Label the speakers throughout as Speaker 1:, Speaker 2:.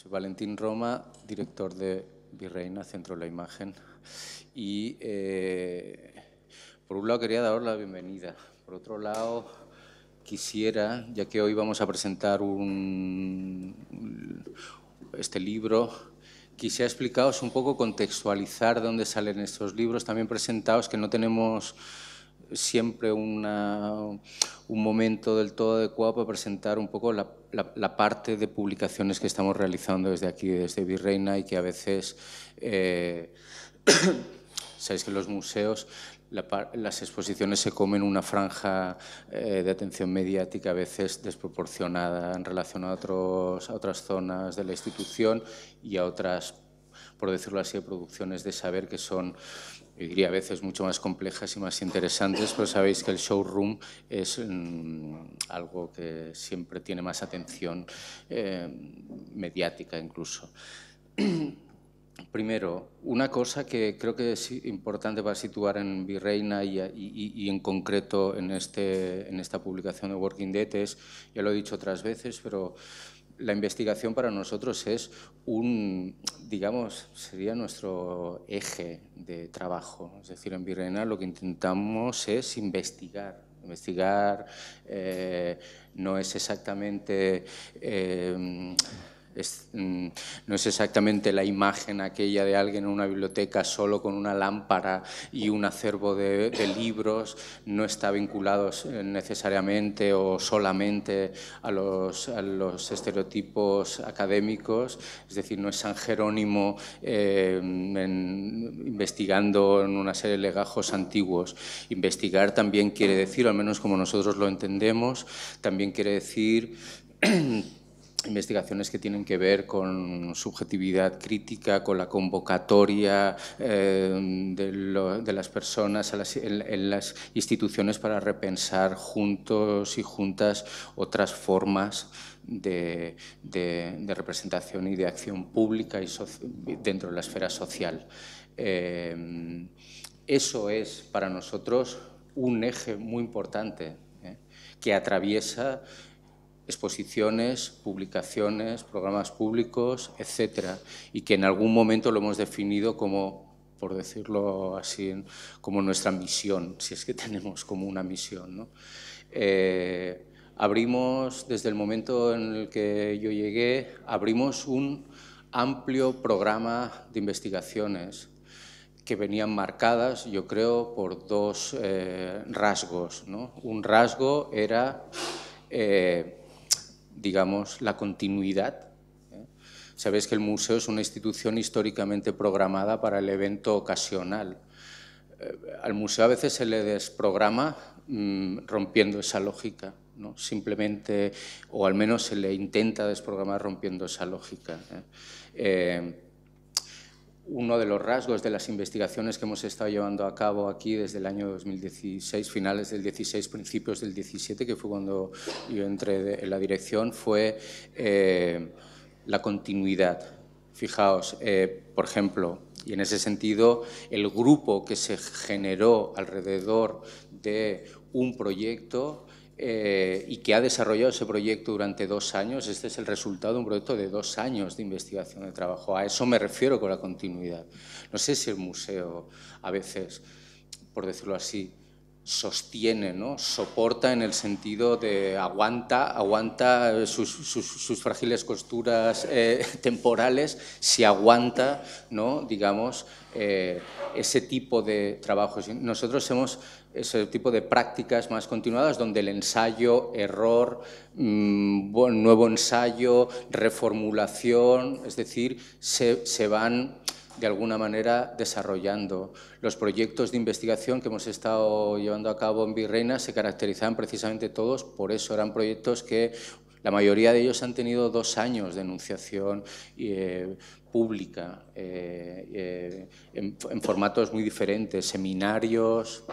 Speaker 1: Soy Valentín Roma, director de Virreina, Centro de la Imagen. Y eh, por un lado quería daros la bienvenida. Por otro lado, quisiera, ya que hoy vamos a presentar un, este libro, quisiera explicaros un poco, contextualizar dónde salen estos libros, también presentados que no tenemos siempre una, un momento del todo adecuado para presentar un poco la, parte de publicaciones que estamos realizando desde aquí, desde Virreina, y que a veces, eh, sabéis que los museos, las exposiciones se comen una franja eh, de atención mediática a veces desproporcionada en relación a, otros, a otras zonas de la institución y a otras, por decirlo así, producciones de saber que son yo diría a veces mucho más complejas y más interesantes, pero sabéis que el showroom es mm, algo que siempre tiene más atención eh, mediática incluso. Primero, una cosa que creo que es importante para situar en Virreina y, y, en concreto en, este, en esta publicación de Working Dead es, ya lo he dicho otras veces, pero la investigación para nosotros es un, digamos, sería nuestro eje de trabajo. Es decir, en Virrenal lo que intentamos es investigar. Investigar eh, no es exactamente... Eh, Mm, no es exactamente la imagen aquella de alguien en una biblioteca solo con una lámpara y un acervo de, libros, no está vinculado eh, necesariamente o solamente a los, estereotipos académicos, es decir, no es San Jerónimo eh, investigando en una serie de legajos antiguos. Investigar también quiere decir, al menos como nosotros lo entendemos, también quiere decir investigaciones que tienen que ver con subjetividad crítica, con la convocatoria eh, de, las personas en, las instituciones para repensar juntos y juntas otras formas de, representación y de acción pública y dentro de la esfera social. Eh, eso es para nosotros un eje muy importante eh, que atraviesa exposiciones, publicaciones, programas públicos, etcétera, y que en algún momento lo hemos definido como, por decirlo así, como nuestra misión, si es que tenemos como una misión. ¿no? Eh, abrimos, desde el momento en el que yo llegué, abrimos un amplio programa de investigaciones que venían marcadas, yo creo, por dos eh, rasgos. Un rasgo era eh, digamos, la continuidad. ¿eh? Sabéis que el museo es una institución históricamente programada para el evento ocasional. Eh, al museo a veces se le desprograma mm, rompiendo esa lógica. ¿no? simplemente, o al menos se le intenta desprogramar rompiendo esa lógica. ¿eh? eh uno de los rasgos de las investigaciones que hemos estado llevando a cabo aquí desde el año 2016, finales del 16, principios del 17, que fue cuando yo entré en la dirección, fue eh, la continuidad. Fijaos, eh, por ejemplo, y en ese sentido, el grupo que se generó alrededor de un proyecto eh, y que ha desarrollado ese proyecto durante dos años. Este es el resultado de un proyecto de dos años de investigación de trabajo. A eso me refiero con la continuidad. No sé si el museo a veces, por decirlo así, sostiene, ¿no? soporta en el sentido de aguanta, aguanta sus, frágiles costuras eh, temporales, si aguanta, ¿no? digamos, eh, ese tipo de trabajos. Nosotros hemos ese tipo de prácticas más continuadas donde el ensayo, error, mm, nuevo ensayo, reformulación, es decir, se, van de alguna manera desarrollando. Los proyectos de investigación que hemos estado llevando a cabo en Virreina se caracterizaban precisamente todos, por eso eran proyectos que la mayoría de ellos han tenido dos años de enunciación eh, pública eh, eh, en formatos muy diferentes, seminarios,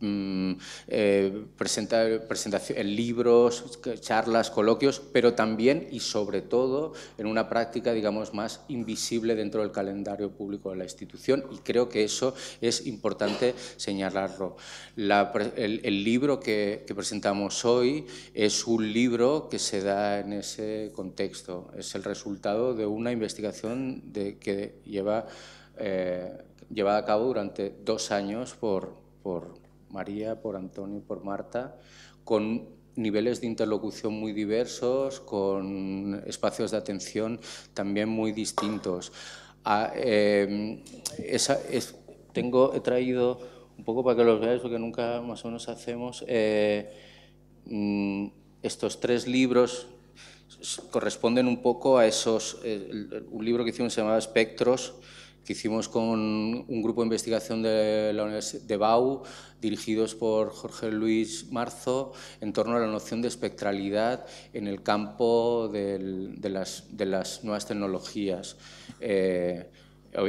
Speaker 1: Mm, eh, presentar presentación, eh, libros, charlas, coloquios, pero también y sobre todo en una práctica, digamos, más invisible dentro del calendario público de la institución y creo que eso es importante señalarlo. el, libro que, presentamos hoy es un libro que se da en ese contexto, es el resultado de una investigación que lleva... Eh, llevada a cabo durante dos años por, por María, por Antonio, y por Marta, con niveles de interlocución muy diversos, con espacios de atención también muy distintos. Ah, em, tengo, he traído, un poco para que los veáis, porque nunca más o menos hacemos, eh, mm, estos tres libros corresponden un poco a esos, eh, un libro que hicimos se llamaba Espectros, que hicimos con un grupo de investigación de la Universidad de BAU, dirigidos por Jorge Luis Marzo, en torno a la noción de espectralidad en el campo de, las, nuevas tecnologías. Eh,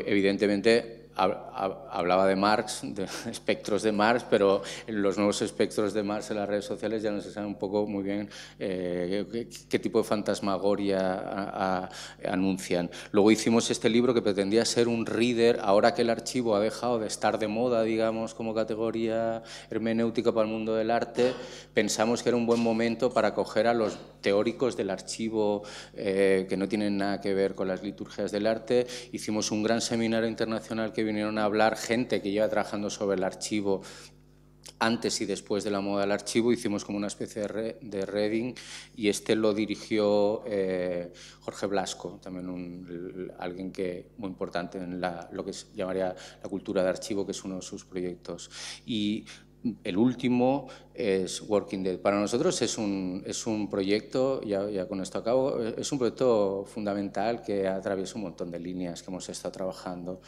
Speaker 1: evidentemente, hablaba de Marx, de espectros de Marx, pero los nuevos espectros de Marx en las redes sociales ya no se sabe un poco muy bien eh, qué, tipo de fantasmagoria anuncian. Luego hicimos este libro que pretendía ser un reader, ahora que el archivo ha dejado de estar de moda, digamos, como categoría hermenéutica para el mundo del arte, pensamos que era un buen momento para acoger a los teóricos del archivo eh, que no tienen nada que ver con las liturgias del arte. Hicimos un gran seminario internacional que vinieron a hablar gente que lleva trabajando sobre el archivo antes y después de la moda del archivo, hicimos como una especie de, reading y este lo dirigió eh, Jorge Blasco, también un, alguien que muy importante en la, lo que se llamaría la cultura de archivo, que es uno de sus proyectos. Y el último es Working Dead. Para nosotros es un, es un proyecto, ya, ya, con esto acabo, es un proyecto fundamental que atraviesa un montón de líneas que hemos estado trabajando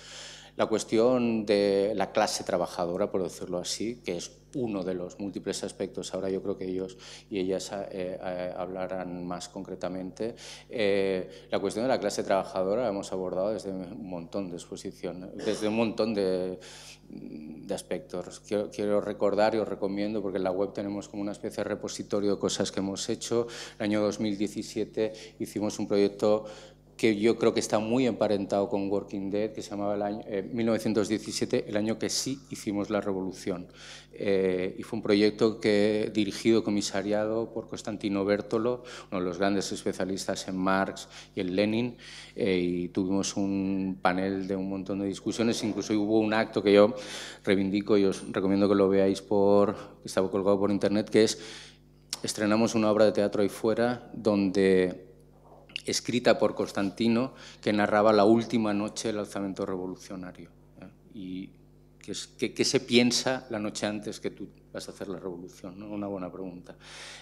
Speaker 1: la cuestión de la clase trabajadora, por decirlo así, que es uno de los múltiples aspectos. Ahora yo creo que ellos y ellas eh, eh, hablarán más concretamente. Eh, la cuestión de la clase trabajadora hemos abordado desde un montón de exposiciones, desde un montón de, aspectos. Quiero, quiero, recordar y os recomiendo, porque en la web tenemos como una especie de repositorio de cosas que hemos hecho. El año 2017 hicimos un proyecto que yo creo que está muy emparentado con Working Dead, que se llamaba el año, 1917, eh, el año que sí hicimos la revolución. Eh, y fue un proyecto que dirigido, comisariado por Constantino Bertolo, uno de los grandes especialistas en Marx y en Lenin, eh, y tuvimos un panel de un montón de discusiones, incluso hubo un acto que yo reivindico y os recomiendo que lo veáis por, que estaba colgado por internet, que es estrenamos una obra de teatro ahí fuera donde escrita por Constantino, que narraba la última noche del alzamiento revolucionario. ¿eh? Y ¿Qué, se piensa la noche antes que tú vas a hacer la revolución? Una buena pregunta.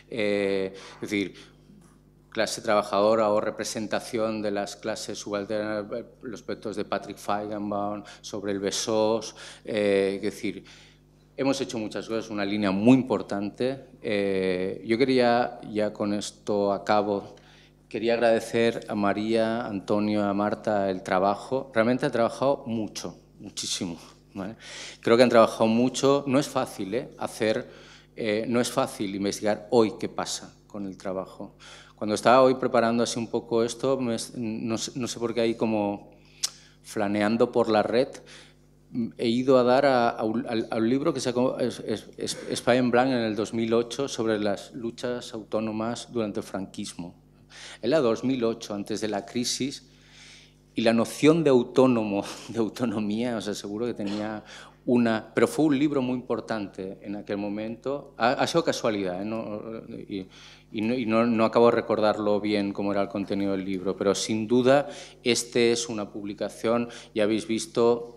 Speaker 1: Eh, es decir, clase trabajadora o representación de las clases subalternas, los aspectos de Patrick Feigenbaum sobre el Besos, eh, es decir, hemos hecho muchas cosas, una línea muy importante. yo quería, ya con esto acabo, Quería agradecer a María, a Antonio, a Marta el trabajo. Realmente han trabajado mucho, muchísimo. Creo que han trabajado mucho. No es fácil ¿eh? hacer, eh, no es fácil investigar hoy qué pasa con el trabajo. Cuando estaba hoy preparando así un poco esto, no, sé por qué ahí como flaneando por la red, mm, he ido a dar al un, libro que sacó España en Blanc en el 2008 sobre las luchas autónomas durante el franquismo. En la 2008, antes de la crisis, y la noción de autónomo, de autonomía, os aseguro que tenía una, pero fue un libro muy importante en aquel momento. Ha, sido casualidad, ¿eh? y, no, no, acabo de recordarlo bien cómo era el contenido del libro, pero sin duda este es una publicación, ya habéis visto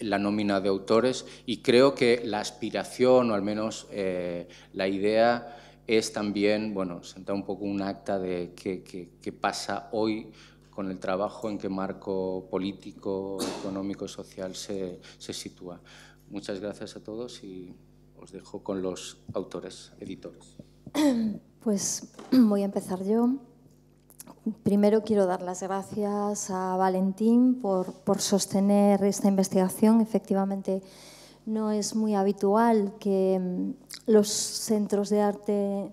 Speaker 1: la nómina de autores, y creo que la aspiración, o al menos eh, la idea es también, bueno, sentar un poco un acta de qué, pasa hoy con el trabajo, en qué marco político, económico, social se, sitúa. Muchas gracias a todos y os dejo con los autores, editores.
Speaker 2: Pues voy a empezar yo. Primero quiero dar las gracias a Valentín por, por sostener esta investigación. Efectivamente, no es muy habitual que mm, los centros de arte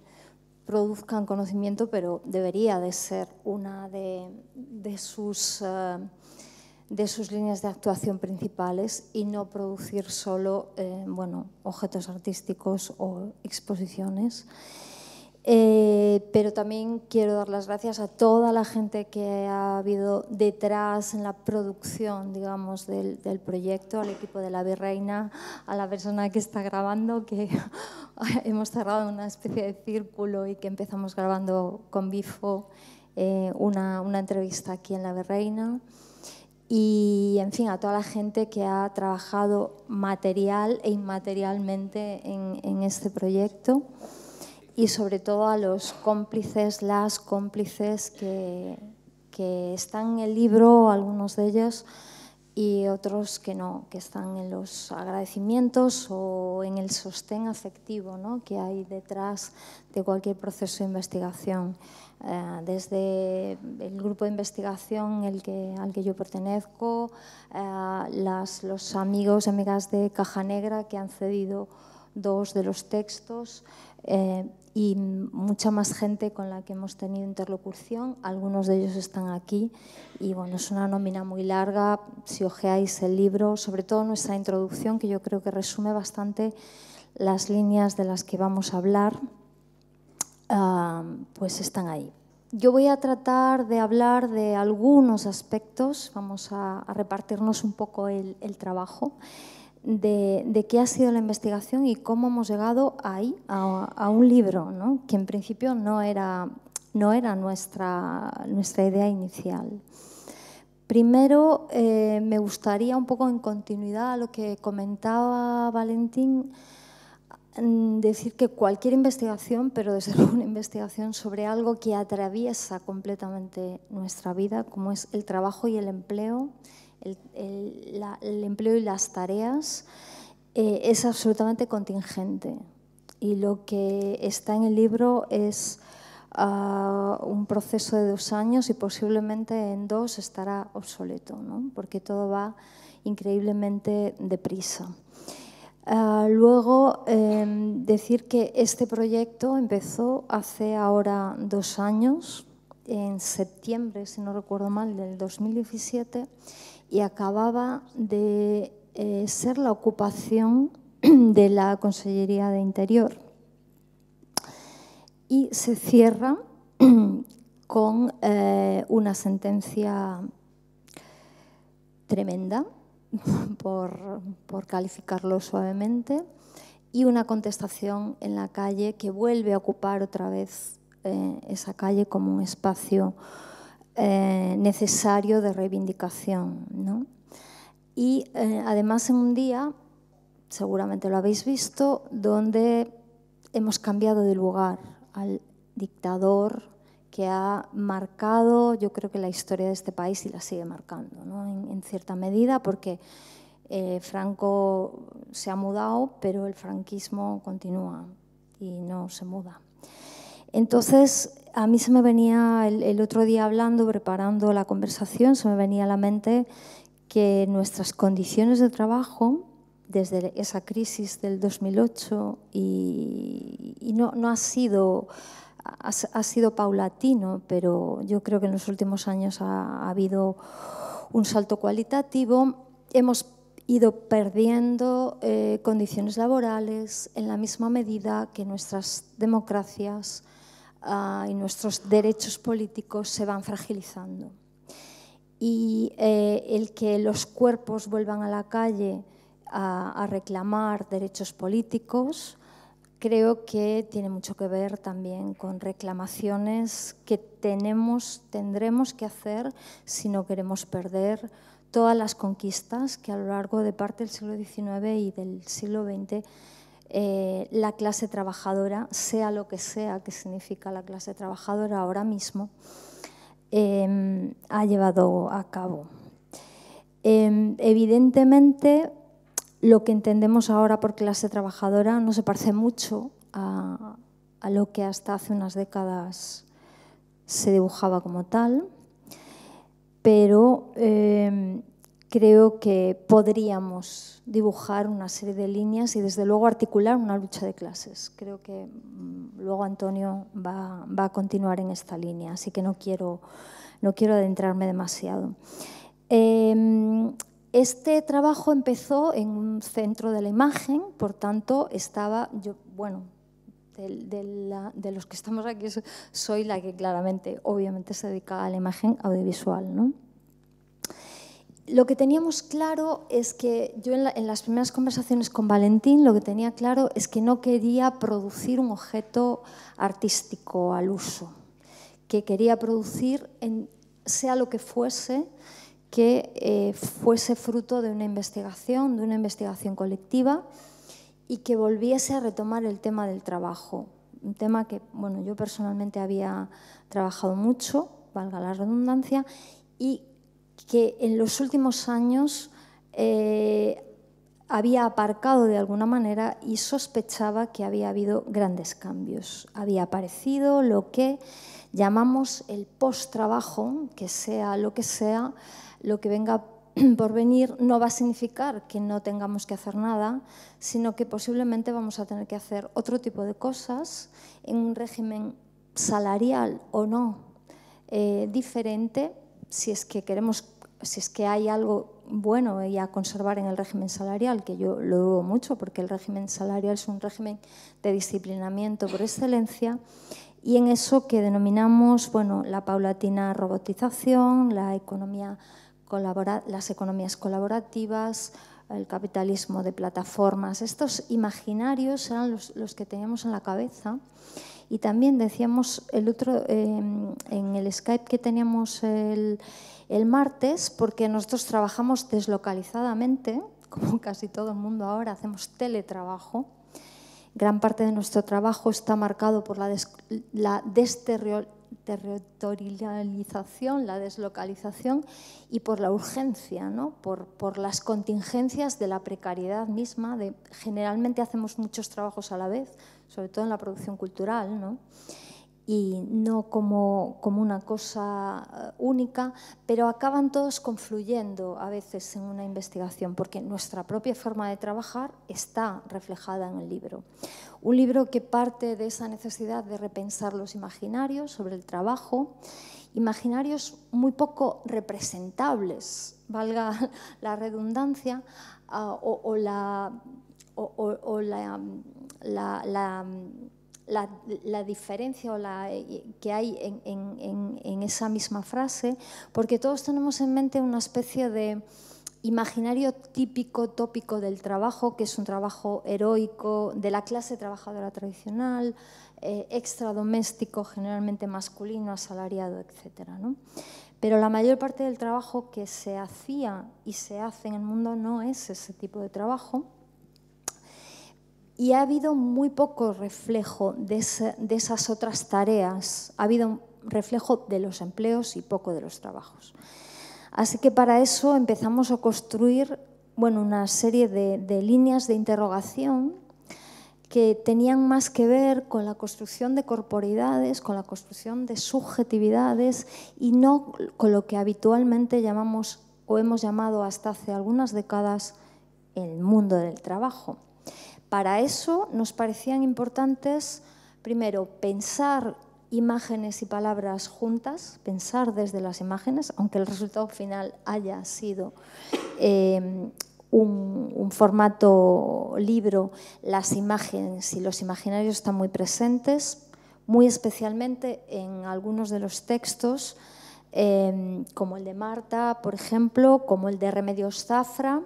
Speaker 2: produzcan conocimiento, pero debería de ser una de, sus, eh, de sus líneas de actuación principales y no producir solo eh, bueno, objetos artísticos o exposiciones. Eh, pero también quiero dar las gracias a toda la gente que ha habido detrás en la producción, digamos, del, proyecto, al equipo de la Virreina, a la persona que está grabando, que hemos cerrado una especie de círculo y que empezamos grabando con Bifo eh, una, entrevista aquí en la Virreina. Y, en fin, a toda la gente que ha trabajado material e inmaterialmente en este proyecto y sobre todo a los cómplices, las cómplices que, están en el libro, algunos de ellos, y otros que no, que están en los agradecimientos o en el sostén afectivo que hay detrás de cualquier proceso de investigación. Eh, desde el grupo de investigación el que, al que yo pertenezco, eh, los amigos amigas de Caja Negra que han cedido dos de los textos, eh, y mucha más gente con la que hemos tenido interlocución. Algunos de ellos están aquí y bueno, es una nómina muy larga. Si ojeáis el libro, sobre todo nuestra introducción, que yo creo que resume bastante las líneas de las que vamos a hablar, ah, pues están ahí. Yo voy a tratar de hablar de algunos aspectos, vamos a, repartirnos un poco el, el trabajo de, qué ha sido la investigación y cómo hemos llegado ahí a, un libro, que en principio no era, nuestra, idea inicial. Primero, eh, me gustaría un poco en continuidad a lo que comentaba Valentín, mm, decir que cualquier investigación, pero desde ser una investigación sobre algo que atraviesa completamente nuestra vida, como es el trabajo y el empleo, el, empleo y las tareas eh, es absolutamente contingente. Y lo que está en el libro es ah, un proceso de dos años y posiblemente en dos estará obsoleto, porque todo va increíblemente deprisa. Ah, luego, em, decir que este proyecto empezó hace ahora dos años, en septiembre, si no recuerdo mal, del 2017, y acababa de eh, ser la ocupación de la Consellería de Interior. Y se cierra con eh, una sentencia tremenda, por, calificarlo suavemente, y una contestación en la calle que vuelve a ocupar otra vez eh, esa calle como un espacio eh, necesario de reivindicación. ¿no? Y eh, además en un día, seguramente lo habéis visto, donde hemos cambiado de lugar al dictador que ha marcado, yo creo que la historia de este país y la sigue marcando, ¿no? en, cierta medida, porque eh, Franco se ha mudado, pero el franquismo continúa y no se muda. Entonces, a mí se me venía el, otro día hablando, preparando la conversación, se me venía a la mente que nuestras condiciones de trabajo, desde esa crisis del 2008, y, no, ha sido... sido paulatino, pero yo creo que en los últimos años ha, habido un salto cualitativo. Hemos ido perdiendo eh, condiciones laborales en la misma medida que nuestras democracias Ah, y nuestros derechos políticos se van fragilizando. Y eh, el que los cuerpos vuelvan a la calle a, reclamar derechos políticos, creo que tiene mucho que ver también con reclamaciones que tendremos que hacer si no queremos perder todas las conquistas que a lo largo de parte del siglo XIX y del siglo XX eh, la clase trabajadora, sea lo que sea que significa la clase trabajadora ahora mismo, em, ha llevado a cabo. Em, evidentemente, lo que entendemos ahora por clase trabajadora no se parece mucho a lo que hasta hace unas décadas se dibujaba como tal, pero em, creo que podríamos dibujar una serie de líneas y desde luego articular una lucha de clases. Creo que mm, luego Antonio va, a continuar en esta línea, así que no quiero, no quiero adentrarme demasiado. Em, este trabajo empezó en un centro de la imagen, por tanto estaba, yo, bueno, de, de, los que estamos aquí soy la que claramente, obviamente se dedica a la imagen audiovisual, ¿no? Lo que teníamos claro es que yo en, las primeras conversaciones con Valentín lo que tenía claro es que no quería producir un objeto artístico al uso, que quería producir, en, sea lo que fuese, que eh, fuese fruto de una investigación, de una investigación colectiva y que volviese a retomar el tema del trabajo, un tema que bueno, yo personalmente había trabajado mucho, valga la redundancia, y que en los últimos años eh, había aparcado de alguna manera y sospechaba que había habido grandes cambios. Había aparecido lo que llamamos el post-trabajo, que sea lo que sea, lo que venga por venir no va a significar que no tengamos que hacer nada, sino que posiblemente vamos a tener que hacer otro tipo de cosas en un régimen salarial o no eh, diferente si es que queremos, si es que hay algo bueno y a conservar en el régimen salarial, que yo lo dudo mucho porque el régimen salarial es un régimen de disciplinamiento por excelencia, y en eso que denominamos bueno, la paulatina robotización, la economía las economías colaborativas, el capitalismo de plataformas. Estos imaginarios eran los, los que teníamos en la cabeza y también decíamos el otro, em, en el Skype que teníamos el, el martes, porque nosotros trabajamos deslocalizadamente, como casi todo el mundo ahora, hacemos teletrabajo. Gran parte de nuestro trabajo está marcado por la, la desterritorialización, la deslocalización y por la urgencia, por, por, las contingencias de la precariedad misma. De, generalmente hacemos muchos trabajos a la vez, sobre todo en la producción cultural, ¿no? y no como, como, una cosa eh, única, pero acaban todos confluyendo a veces en una investigación, porque nuestra propia forma de trabajar está reflejada en el libro. Un libro que parte de esa necesidad de repensar los imaginarios sobre el trabajo, imaginarios muy poco representables, valga la redundancia, ah, o, la Mm, la, diferencia eh, que hay en, esa misma frase, porque todos tenemos en mente una especie de imaginario típico, tópico del trabajo, que es un trabajo heroico de la clase trabajadora tradicional, eh, extradoméstico, generalmente masculino, asalariado, etc. Pero la mayor parte del trabajo que se hacía y se hace en el mundo no es ese tipo de trabajo y ha habido muy poco reflejo de, esas otras tareas, ha habido un reflejo de los empleos y poco de los trabajos. Así que para eso empezamos a construir bueno, una serie de líneas de interrogación que tenían más que ver con la construcción de corporidades, con la construcción de subjetividades y no con lo que habitualmente llamamos o hemos llamado hasta hace algunas décadas el mundo del trabajo. Para eso nos parecían importantes, primero, pensar imágenes y palabras juntas, pensar desde las imágenes, aunque el resultado final haya sido em, un, formato libro, las imágenes y los imaginarios están muy presentes, muy especialmente en algunos de los textos, em, como el de Marta, por ejemplo, como el de Remedios Zafra,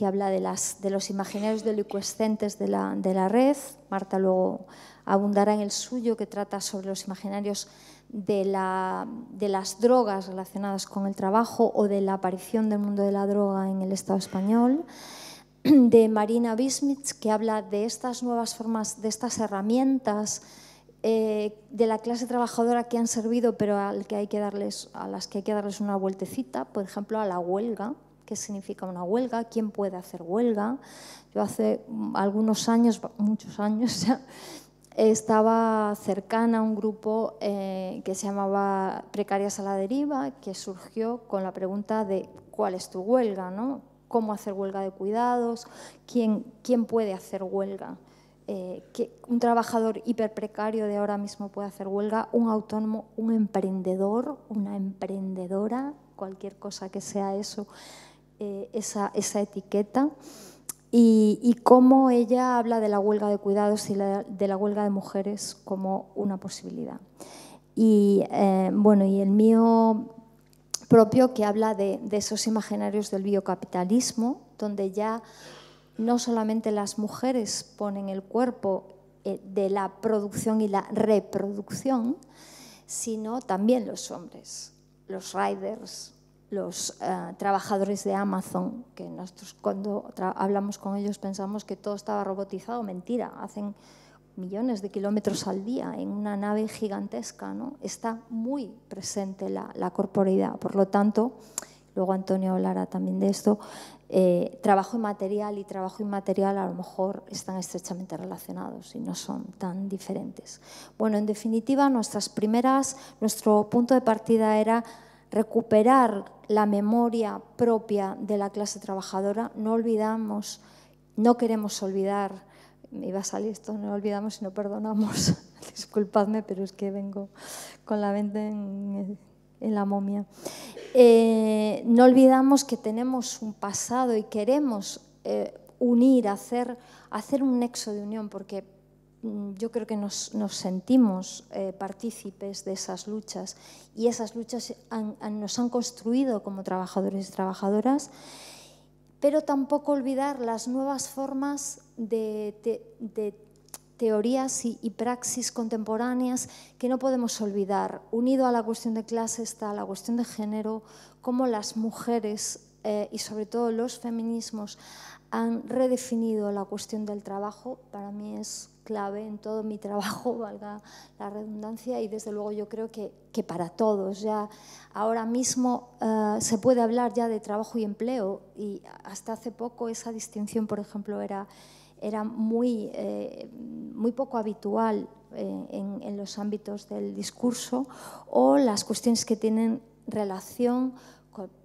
Speaker 2: que habla de, las, de los imaginarios delincuescentes de la, de la, red. Marta luego abundará en el suyo, que trata sobre los imaginarios de, las drogas relacionadas con el trabajo o de la aparición del mundo de la droga en el Estado español. De Marina Bismitz, que habla de estas nuevas formas, de estas herramientas eh, de la clase trabajadora que han servido, pero al que hay que darles, a las que hay que darles una vueltecita, por ejemplo, a la huelga qué significa una huelga, quién puede hacer huelga. Yo hace mm, algunos años, muchos años ya, estaba cercana a un grupo eh, que se llamaba Precarias a la Deriva, que surgió con la pregunta de cuál es tu huelga, cómo hacer huelga de cuidados, quién, quién puede hacer huelga. Eh, un trabajador hiperprecario de ahora mismo puede hacer huelga, un autónomo, un emprendedor, una emprendedora, cualquier cosa que sea eso, eh, esa, etiqueta y, cómo ella habla de la huelga de cuidados y de la huelga de mujeres como una posibilidad. Y eh, bueno, y el mío propio que habla de, esos imaginarios del biocapitalismo, donde ya no solamente las mujeres ponen el cuerpo eh, de la producción y la reproducción, sino también los hombres, los riders, los eh, trabajadores de Amazon, que nosotros cuando hablamos con ellos pensamos que todo estaba robotizado, mentira, hacen millones de kilómetros al día en una nave gigantesca, ¿no? está muy presente la, corporidad Por lo tanto, luego Antonio hablará también de esto, eh, trabajo inmaterial y trabajo inmaterial a lo mejor están estrechamente relacionados y no son tan diferentes. Bueno, en definitiva, nuestras primeras, nuestro punto de partida era recuperar la memoria propia de la clase trabajadora. No olvidamos, no queremos olvidar, me iba a salir esto, no olvidamos y no perdonamos. Disculpadme, pero es que vengo con la mente en, la momia. Eh, no olvidamos que tenemos un pasado y queremos eh, unir, hacer, hacer un nexo de unión, porque Mm, yo creo que nos, sentimos eh, partícipes de esas luchas y esas luchas nos han construido como trabajadores y trabajadoras, pero tampoco olvidar las nuevas formas de, teorías y, praxis contemporáneas que no podemos olvidar. Unido a la cuestión de clase está la cuestión de género, cómo las mujeres eh, y sobre todo los feminismos han redefinido la cuestión del trabajo. Para mí es clave en todo mi trabajo, valga la redundancia, y desde luego yo creo que, para todos. Ya ahora mismo eh, se puede hablar ya de trabajo y empleo, y hasta hace poco esa distinción, por ejemplo, era, era muy, eh, muy poco habitual eh, en, en los ámbitos del discurso, o las cuestiones que tienen relación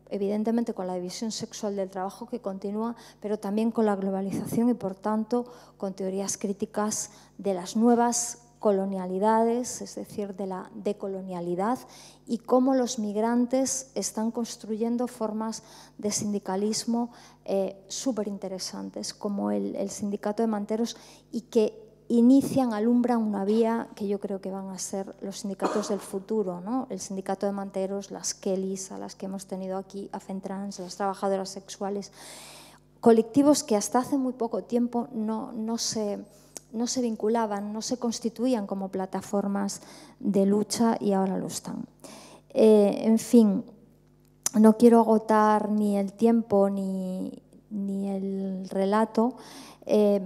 Speaker 2: evidentemente con la división sexual del trabajo que continúa, pero también con la globalización y, por tanto, con teorías críticas de las nuevas colonialidades, es decir, de la decolonialidad, y cómo los migrantes están construyendo formas de sindicalismo eh, súper interesantes, como el, el sindicato de manteros, y que inician, alumbran una vía que yo creo que van a ser los sindicatos del futuro, ¿no? el sindicato de manteros, las Kellys, a las que hemos tenido aquí, a Fentrans, las trabajadoras sexuales, colectivos que hasta hace muy poco tiempo no, no, se, no se vinculaban, no se constituían como plataformas de lucha y ahora lo están. Eh, en fin, no quiero agotar ni el tiempo ni, ni el relato. Eh,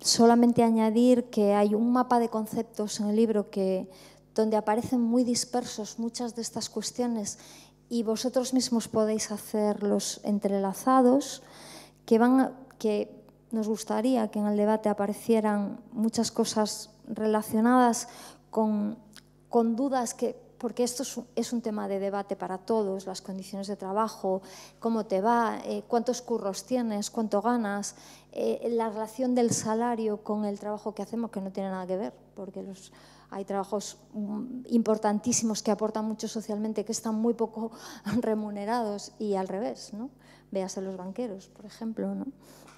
Speaker 2: solamente añadir que hay un mapa de conceptos en el libro que, donde aparecen muy dispersos muchas de estas cuestiones y vosotros mismos podéis hacerlos entrelazados que, van, que nos gustaría que en el debate aparecieran muchas cosas relacionadas con, con dudas que porque esto es un, tema de debate para todos, las condiciones de trabajo, cómo te va, eh, cuántos curros tienes, cuánto ganas, eh, la relación del salario con el trabajo que hacemos, que no tiene nada que ver, porque los, hay trabajos mm, importantísimos que aportan mucho socialmente, que están muy poco remunerados y al revés, ¿no? Véase los banqueros, por ejemplo,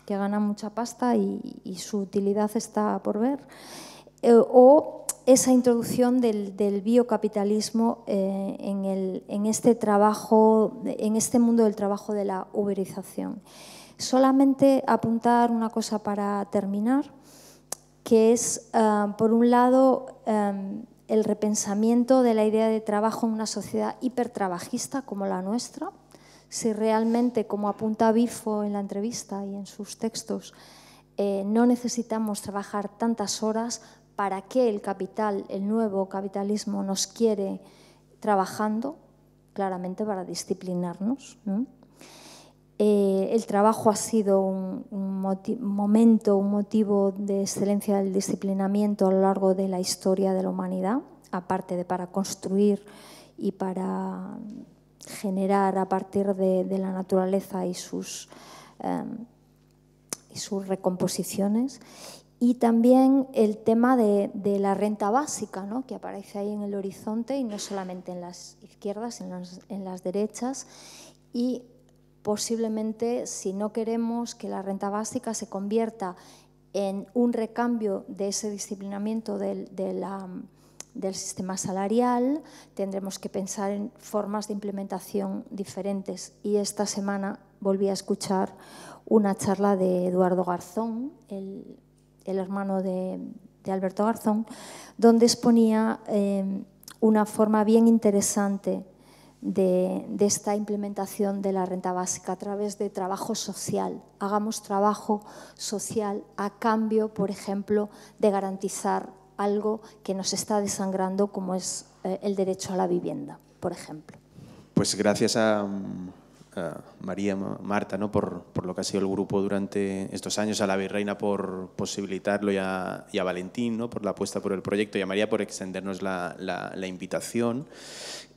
Speaker 2: que ganan mucha pasta y, su utilidad está por ver. Eh, o esa introducción del, biocapitalismo eh, en, este trabajo, en este mundo del trabajo de la uberización. Solamente apuntar una cosa para terminar, que es, eh, por un lado, eh, el repensamiento de la idea de trabajo en una sociedad hipertrabajista como la nuestra, si realmente, como apunta Bifo en la entrevista y en sus textos, no necesitamos trabajar tantas horas para qué el capital, el nuevo capitalismo, nos quiere trabajando, claramente para disciplinarnos. Eh, el trabajo ha sido un, momento, un motivo de excelencia del disciplinamiento a lo largo de la historia de la humanidad, aparte de para construir y para generar a partir de, la naturaleza y sus, em, y sus recomposiciones. Y también el tema de, la renta básica, que aparece ahí en el horizonte y no solamente en las izquierdas, en las, en las derechas. Y posiblemente, si no queremos que la renta básica se convierta en un recambio de ese disciplinamiento del, del sistema salarial, tendremos que pensar en formas de implementación diferentes. Y esta semana volví a escuchar una charla de Eduardo Garzón, el el hermano de, Alberto Garzón, donde exponía eh, una forma bien interesante de, esta implementación de la renta básica a través de trabajo social. Hagamos trabajo social a cambio, por ejemplo, de garantizar algo que nos está desangrando, como es eh, el derecho a la vivienda, por ejemplo.
Speaker 3: Pues gracias a, María, Marta, ¿no? Por, lo que ha sido el grupo durante estos años, a la Virreina por posibilitarlo y a, Valentín ¿no? por la apuesta por el proyecto y a María por extendernos la, invitación.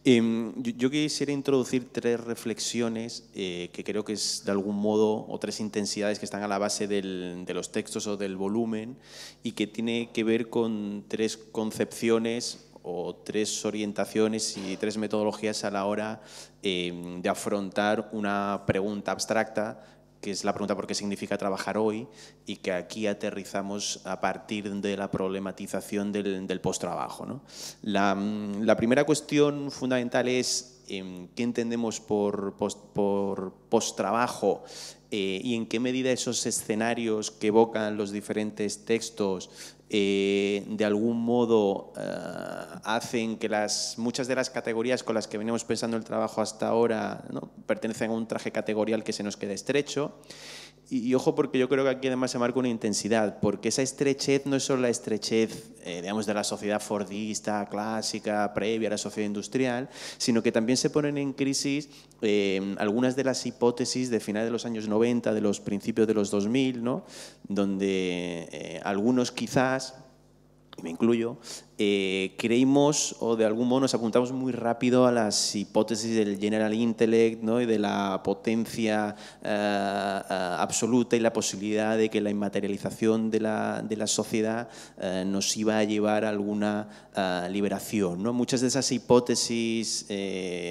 Speaker 3: Em, yo, quisiera introducir tres reflexiones eh, que creo que es de algún modo, o tres intensidades que están a la base de los textos o del volumen y que tiene que ver con tres concepciones o tres orientaciones y tres metodologías a la hora eh, de afrontar una pregunta abstracta que es la pregunta por qué significa trabajar hoy y que aquí aterrizamos a partir de la problematización del, del post-trabajo. Mm, la, primera cuestión fundamental es em, qué entendemos por, post, por post eh, y en qué medida esos escenarios que evocan los diferentes textos eh, de algún modo eh, hacen que las, muchas de las categorías con las que venimos pensando el trabajo hasta ahora pertenecen a un traje categorial que se nos quede estrecho y, ojo porque yo creo que aquí además se marca una intensidad, porque esa estrechez no es solo la estrechez, eh, digamos, de la sociedad fordista, clásica, previa a la sociedad industrial, sino que también se ponen en crisis eh, algunas de las hipótesis de finales de los años 90, de los principios de los 2000, ¿no? donde eh, algunos quizás, y me incluyo, eh, creímos o de algún modo nos apuntamos muy rápido a las hipótesis del general intellect ¿no? y de la potencia eh, eh, absoluta y la posibilidad de que la inmaterialización de la, de la sociedad nos iba a llevar a alguna liberación. ¿no? Muchas de esas hipótesis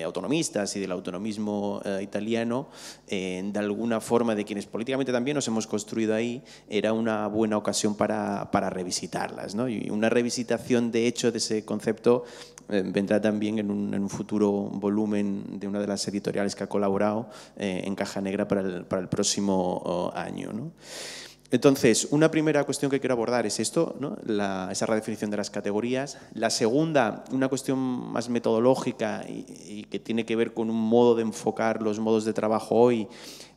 Speaker 3: autonomistas y del autonomismo italiano, de alguna forma de quienes políticamente también nos hemos construido ahí, era una buena ocasión para, para revisitarlas. ¿no? Y una revisitación de hecho de ese concepto eh, vendrá también en un, futuro volumen de una de las editoriales que ha colaborado eh, en Caja Negra para el, próximo oh, año. Entonces, una primera cuestión que quiero abordar es esto, esa redefinición de las categorías. La segunda, una cuestión más metodológica y, que tiene que ver con un modo de enfocar los modos de trabajo hoy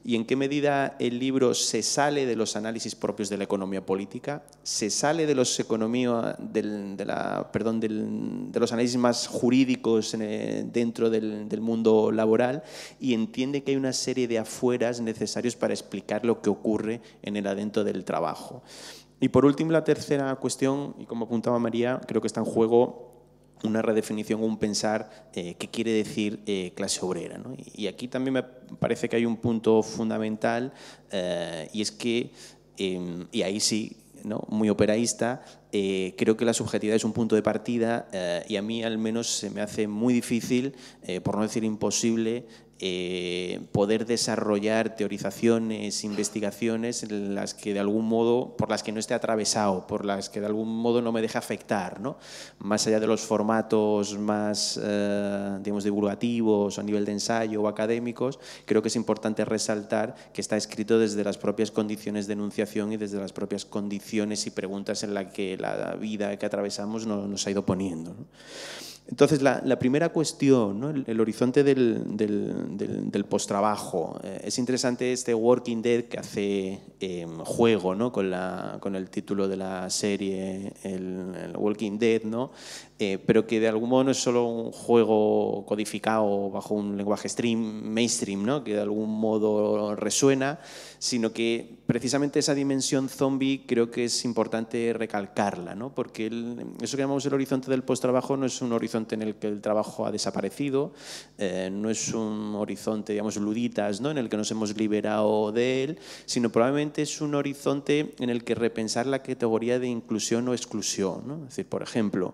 Speaker 3: y en qué medida el libro se sale de los análisis propios de la economía política, se sale de los, de, perdón, de los análisis más jurídicos eh, dentro del, del mundo laboral y entiende que hay una serie de afueras necesarios para explicar lo que ocurre en el adentro del trabajo. Y por último, la tercera cuestión, y como apuntaba María, creo que está en juego una redefinición o un pensar que eh, qué quiere decir eh, clase obrera. Y aquí también me parece que hay un punto fundamental eh, y es que, em, y ahí sí, ¿no? muy operaísta, creo que la subjetividad es un punto de partida y a mí al menos se me hace muy difícil, por no decir imposible, eh, poder desarrollar teorizaciones, investigaciones las que de algún modo, por las que no esté atravesado, por las que de algún modo no me deja afectar, ¿no? más allá de los formatos más eh, digamos, divulgativos o a nivel de ensayo o académicos, creo que es importante resaltar que está escrito desde las propias condiciones de enunciación y desde las propias condiciones y preguntas en las que la vida que atravesamos nos, nos ha ido poniendo. ¿no? Entonces, la, primera cuestión, el, horizonte del, del, postrabajo. Eh, es interesante este Working Dead que hace em, juego ¿no? con, la, con, el título de la serie, el, el Walking Dead, ¿no? Eh, pero que de algún modo no es solo un juego codificado bajo un lenguaje stream, mainstream, ¿no? que de algún modo resuena, sino que precisamente esa dimensión zombie creo que es importante recalcarla, ¿no? porque eso que llamamos el horizonte del post-trabajo no es un horizonte en el que el trabajo ha desaparecido, eh, no es un horizonte, digamos, luditas, ¿no? en el que nos hemos liberado de él, sino probablemente es un horizonte en el que repensar la categoría de inclusión o exclusión. Es decir, por ejemplo,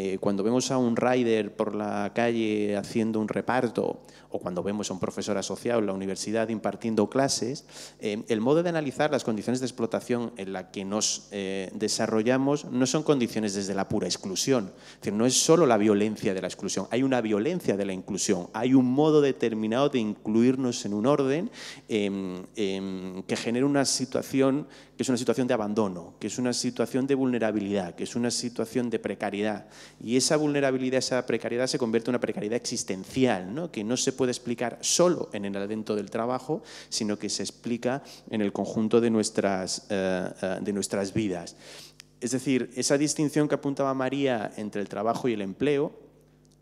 Speaker 3: eh, cuando vemos a un rider por la calle haciendo un reparto o cuando vemos a un profesor asociado en la universidad impartiendo clases, eh, el modo de analizar las condiciones de explotación en la que nos eh, desarrollamos no son condiciones desde la pura exclusión. Es decir, no es solo la violencia de la exclusión, hay una violencia de la inclusión, hay un modo determinado de incluirnos en un orden em, em, que genera una situación que es una situación de abandono, que es una situación de vulnerabilidad, que es una situación de precariedad. Y esa vulnerabilidad, esa precariedad se convierte en una precariedad existencial, ¿no? que no se puede explicar solo en el adentro del trabajo, sino que se explica en el conjunto de nuestras, eh, eh, de nuestras vidas. Es decir, esa distinción que apuntaba María entre el trabajo y el empleo,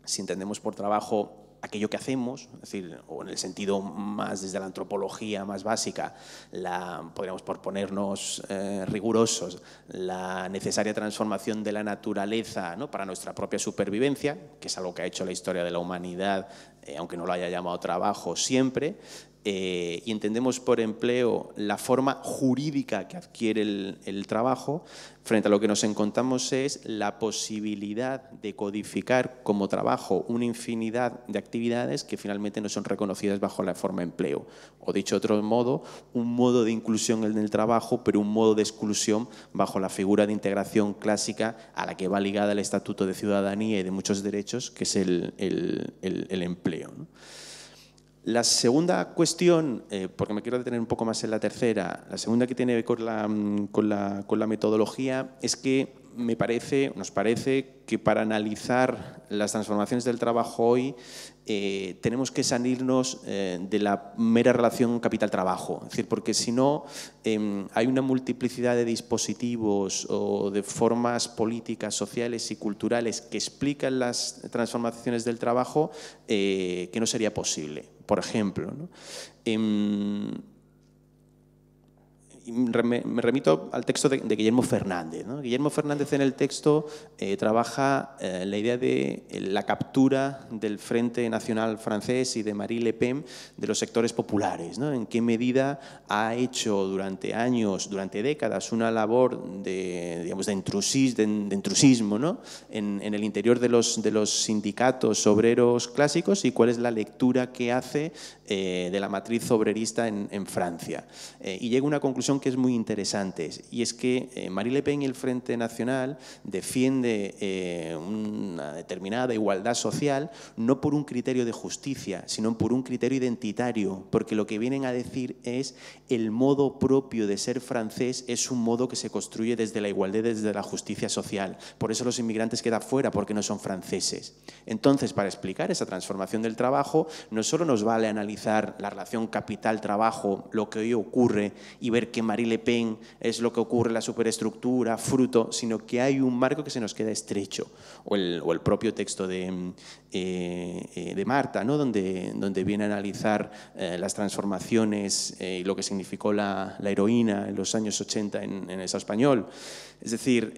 Speaker 3: si entendemos por trabajo aquello que hacemos, decir, o en el sentido más desde la antropología más básica, la, podríamos por ponernos eh, rigurosos, la necesaria transformación de la naturaleza ¿no? para nuestra propia supervivencia, que es algo que ha hecho la historia de la humanidad, eh, aunque no lo haya llamado trabajo siempre, eh, y entendemos por empleo la forma jurídica que adquiere el, trabajo, frente a lo que nos encontramos es la posibilidad de codificar como trabajo una infinidad de actividades que finalmente no son reconocidas bajo la forma empleo. O dicho de otro modo, un modo de inclusión en el trabajo, pero un modo de exclusión bajo la figura de integración clásica a la que va ligada el Estatuto de Ciudadanía y de muchos derechos, que es el, empleo. La segunda cuestión, eh, porque me quiero detener un poco más en la tercera, la segunda que tiene que ver con la, mm, metodología es que me parece, nos parece que para analizar las transformaciones del trabajo hoy eh, tenemos que salirnos eh, de la mera relación capital-trabajo. Es decir, porque si no em, hay una multiplicidad de dispositivos o de formas políticas, sociales y culturales que explican las transformaciones del trabajo que no sería posible por ejemplo. ¿no? Em, me remito al texto de, Guillermo Fernández. Guillermo Fernández en el texto eh, trabaja eh, la idea de eh, la captura del Frente Nacional francés y de Marie Le Pen de los sectores populares. En qué medida ha hecho durante años, durante décadas, una labor de, digamos, de, de, intrusismo en, el interior de los, de los sindicatos obreros clásicos y cuál es la lectura que hace de la matriz obrerista en, en Francia. y llega a una conclusión que es muy interesante, y es que eh, Marie Le Pen y el Frente Nacional defiende eh, una determinada igualdad social no por un criterio de justicia, sino por un criterio identitario, porque lo que vienen a decir es el modo propio de ser francés es un modo que se construye desde la igualdad, desde la justicia social. Por eso los inmigrantes quedan fuera, porque no son franceses. Entonces, para explicar esa transformación del trabajo, no solo nos vale analizar la relación capital-trabajo, lo que hoy ocurre y ver qué Marie Le Pen es lo que ocurre, la superestructura, fruto, sino que hay un marco que se nos queda estrecho, o el, propio texto de, mm, eh, eh, de Marta, ¿no? donde, donde viene a analizar eh, las transformaciones y lo que significó la, heroína en los años 80 en, en el español. Es decir,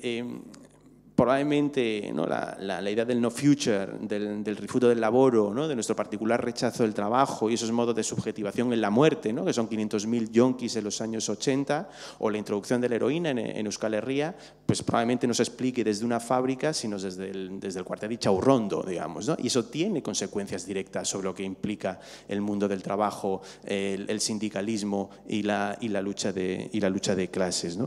Speaker 3: probablemente ¿no? la, idea del no future, del, del refuto del laboro, ¿no? de nuestro particular rechazo del trabajo y esos modos de subjetivación en la muerte, ¿no? que son 500.000 yonkis en los años 80, o la introducción de la heroína en, Euskal Herria, pues probablemente no se explique desde una fábrica, sino desde el, desde el cuartel de Chaurrondo, digamos. Y eso tiene consecuencias directas sobre lo que implica el mundo del trabajo, el, sindicalismo y la, la, lucha, de, y la lucha de clases.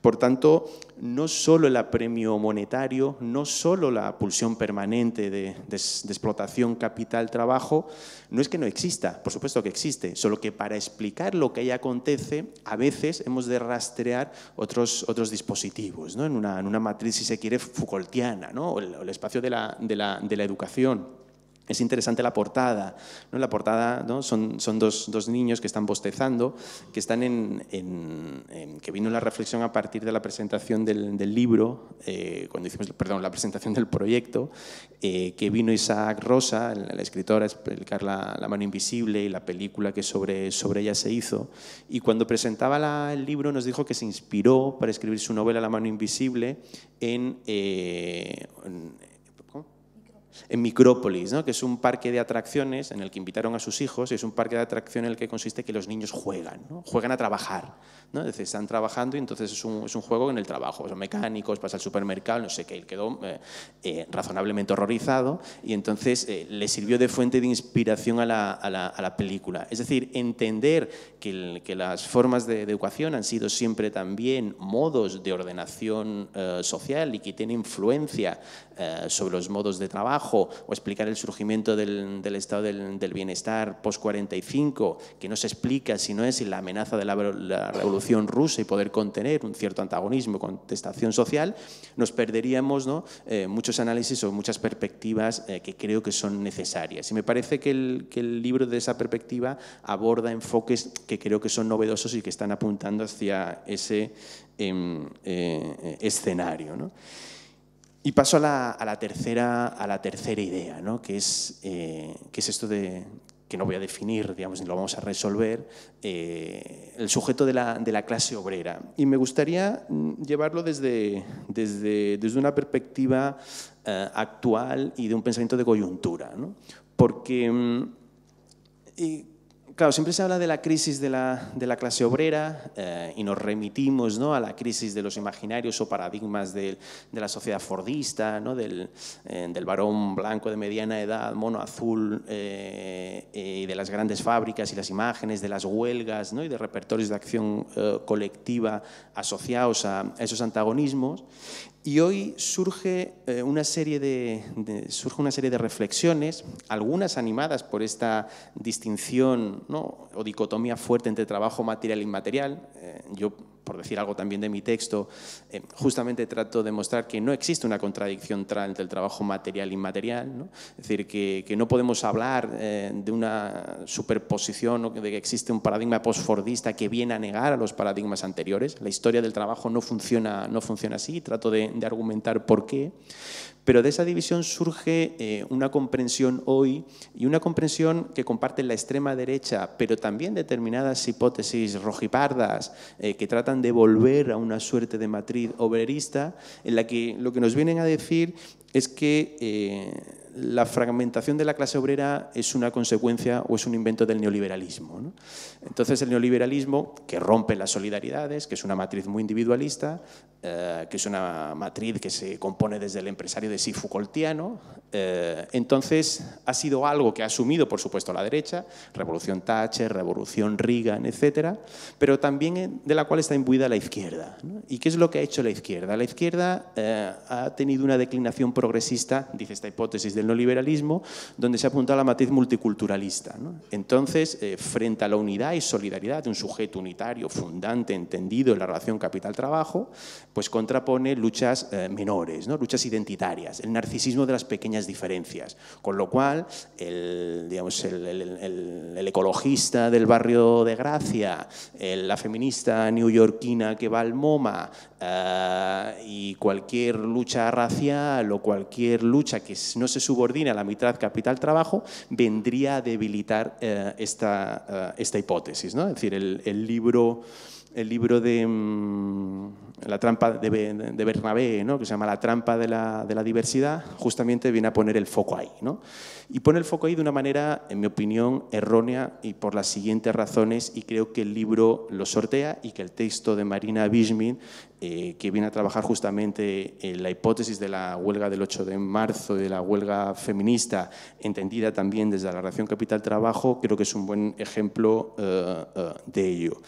Speaker 3: Por tanto, no solo el apremio monetario, no solo la pulsión permanente de, explotación capital-trabajo, no es que no exista, por supuesto que existe, solo que para explicar lo que ahí acontece, a veces hemos de rastrear otros, otros dispositivos, ¿no? en, una, matriz, si se quiere, Foucaultiana, ¿no? el, espacio de la educación. Es interesante la portada. ¿no? La portada ¿no? son, son dos, dos, niños que están bostezando, que, están en, en, que vino la reflexión a partir de la presentación del, del libro, eh, cuando hicimos perdón, la presentación del proyecto, eh, que vino Isaac Rosa, la, escritora, a explicar la, mano invisible y la película que sobre, sobre ella se hizo. Y cuando presentaba el libro nos dijo que se inspiró para escribir su novela La mano invisible en, eh, en Micrópolis, que es un parque de atracciones en el que invitaron a sus hijos, y es un parque de atracciones en el que consiste que los niños juegan, juegan a trabajar, están trabajando y entonces es un, es un juego en el trabajo. Son mecánicos, pasa al supermercado, no sé qué. Él quedó eh, eh, razonablemente horrorizado y entonces eh, le sirvió de fuente de inspiración a la, a la, a la película. Es decir, entender que, las formas de, educación han sido siempre también modos de ordenación social y que tiene influencia sobre los modos de trabajo o explicar el surgimiento del, estado del, bienestar post-45 que no se explica si no es la amenaza de la revolución Rusa y poder contener un cierto antagonismo, contestación social, nos perderíamos eh, muchos análisis o muchas perspectivas eh, que creo que son necesarias. Y me parece que el, libro de esa perspectiva aborda enfoques que creo que son novedosos y que están apuntando hacia ese em, eh, escenario. Y paso a la, tercera, a la tercera idea, que, es, que es esto de, que no voy a definir, digamos, ni lo vamos a resolver, eh, el sujeto de la, clase obrera. Y me gustaría mm, llevarlo desde, desde, una perspectiva eh, actual y de un pensamiento de coyuntura, ¿no? porque mm, Claro, siempre se habla de la crisis de la, clase obrera eh, y nos remitimos ¿no? a la crisis de los imaginarios o paradigmas de, la sociedad fordista, ¿no? Eh, del, varón blanco de mediana edad, mono azul, eh, y de las grandes fábricas y las imágenes, de las huelgas ¿no? y de repertorios de acción colectiva asociados a esos antagonismos. Y hoy surge, eh, una serie de, surge una serie de reflexiones, algunas animadas por esta distinción o dicotomía fuerte entre trabajo material e inmaterial. Eh, por decir algo también de mi texto, eh, justamente trato de mostrar que no existe una contradicción entre el trabajo material e inmaterial, es decir, que, no podemos hablar eh, de una superposición o de que existe un paradigma posfordista que viene a negar a los paradigmas anteriores. La historia del trabajo no funciona, no funciona así, trato de argumentar por qué, pero de esa división surge eh, una comprensión hoy y una comprensión que comparte la extrema derecha, pero también determinadas hipótesis rojipardas eh, que tratan de volver a una suerte de matriz obrerista, en la que lo que nos vienen a decir es que eh, la fragmentación de la clase obrera es una consecuencia o es un invento del neoliberalismo. Entonces el neoliberalismo, que rompe las solidaridades, que es una matriz muy individualista, eh, que es una matriz que se compone desde el empresario de sí Foucaultiano, eh, entonces ha sido algo que ha asumido, por supuesto, la derecha, revolución Thatcher, revolución Reagan, etcétera, pero también de la cual está imbuida la izquierda. ¿Y qué es lo que ha hecho la izquierda? La izquierda eh, ha tenido una declinación progresista, dice esta hipótesis del no neoliberalismo, donde se apunta a la matriz multiculturalista. Entonces, eh, frente a la unidad y solidaridad de un sujeto unitario, fundante, entendido en la relación capital-trabajo, pues contrapone luchas eh, menores, ¿no? luchas identitarias, el narcisismo de las pequeñas diferencias, con lo cual el, digamos, el, ecologista del barrio de Gracia, la feminista neoyorquina que va al MoMA eh, y cualquier lucha racial o cualquier lucha que no se sube subordina la mitad capital-trabajo, vendría a debilitar eh, eh, esta, hipótesis. ¿no? Es decir, el, libro el libro de mm, La trampa de, Bernabé, ¿no? que se llama La trampa de la, diversidad, justamente viene a poner el foco ahí. Y pone el foco ahí de una manera, en mi opinión, errónea y por las siguientes razones, y creo que el libro lo sortea y que el texto de Marina Bishmin eh, que viene a trabajar justamente en eh, la hipótesis de la huelga del 8 de marzo, de la huelga feminista, entendida también desde la relación capital-trabajo, creo que es un buen ejemplo eh, de ello.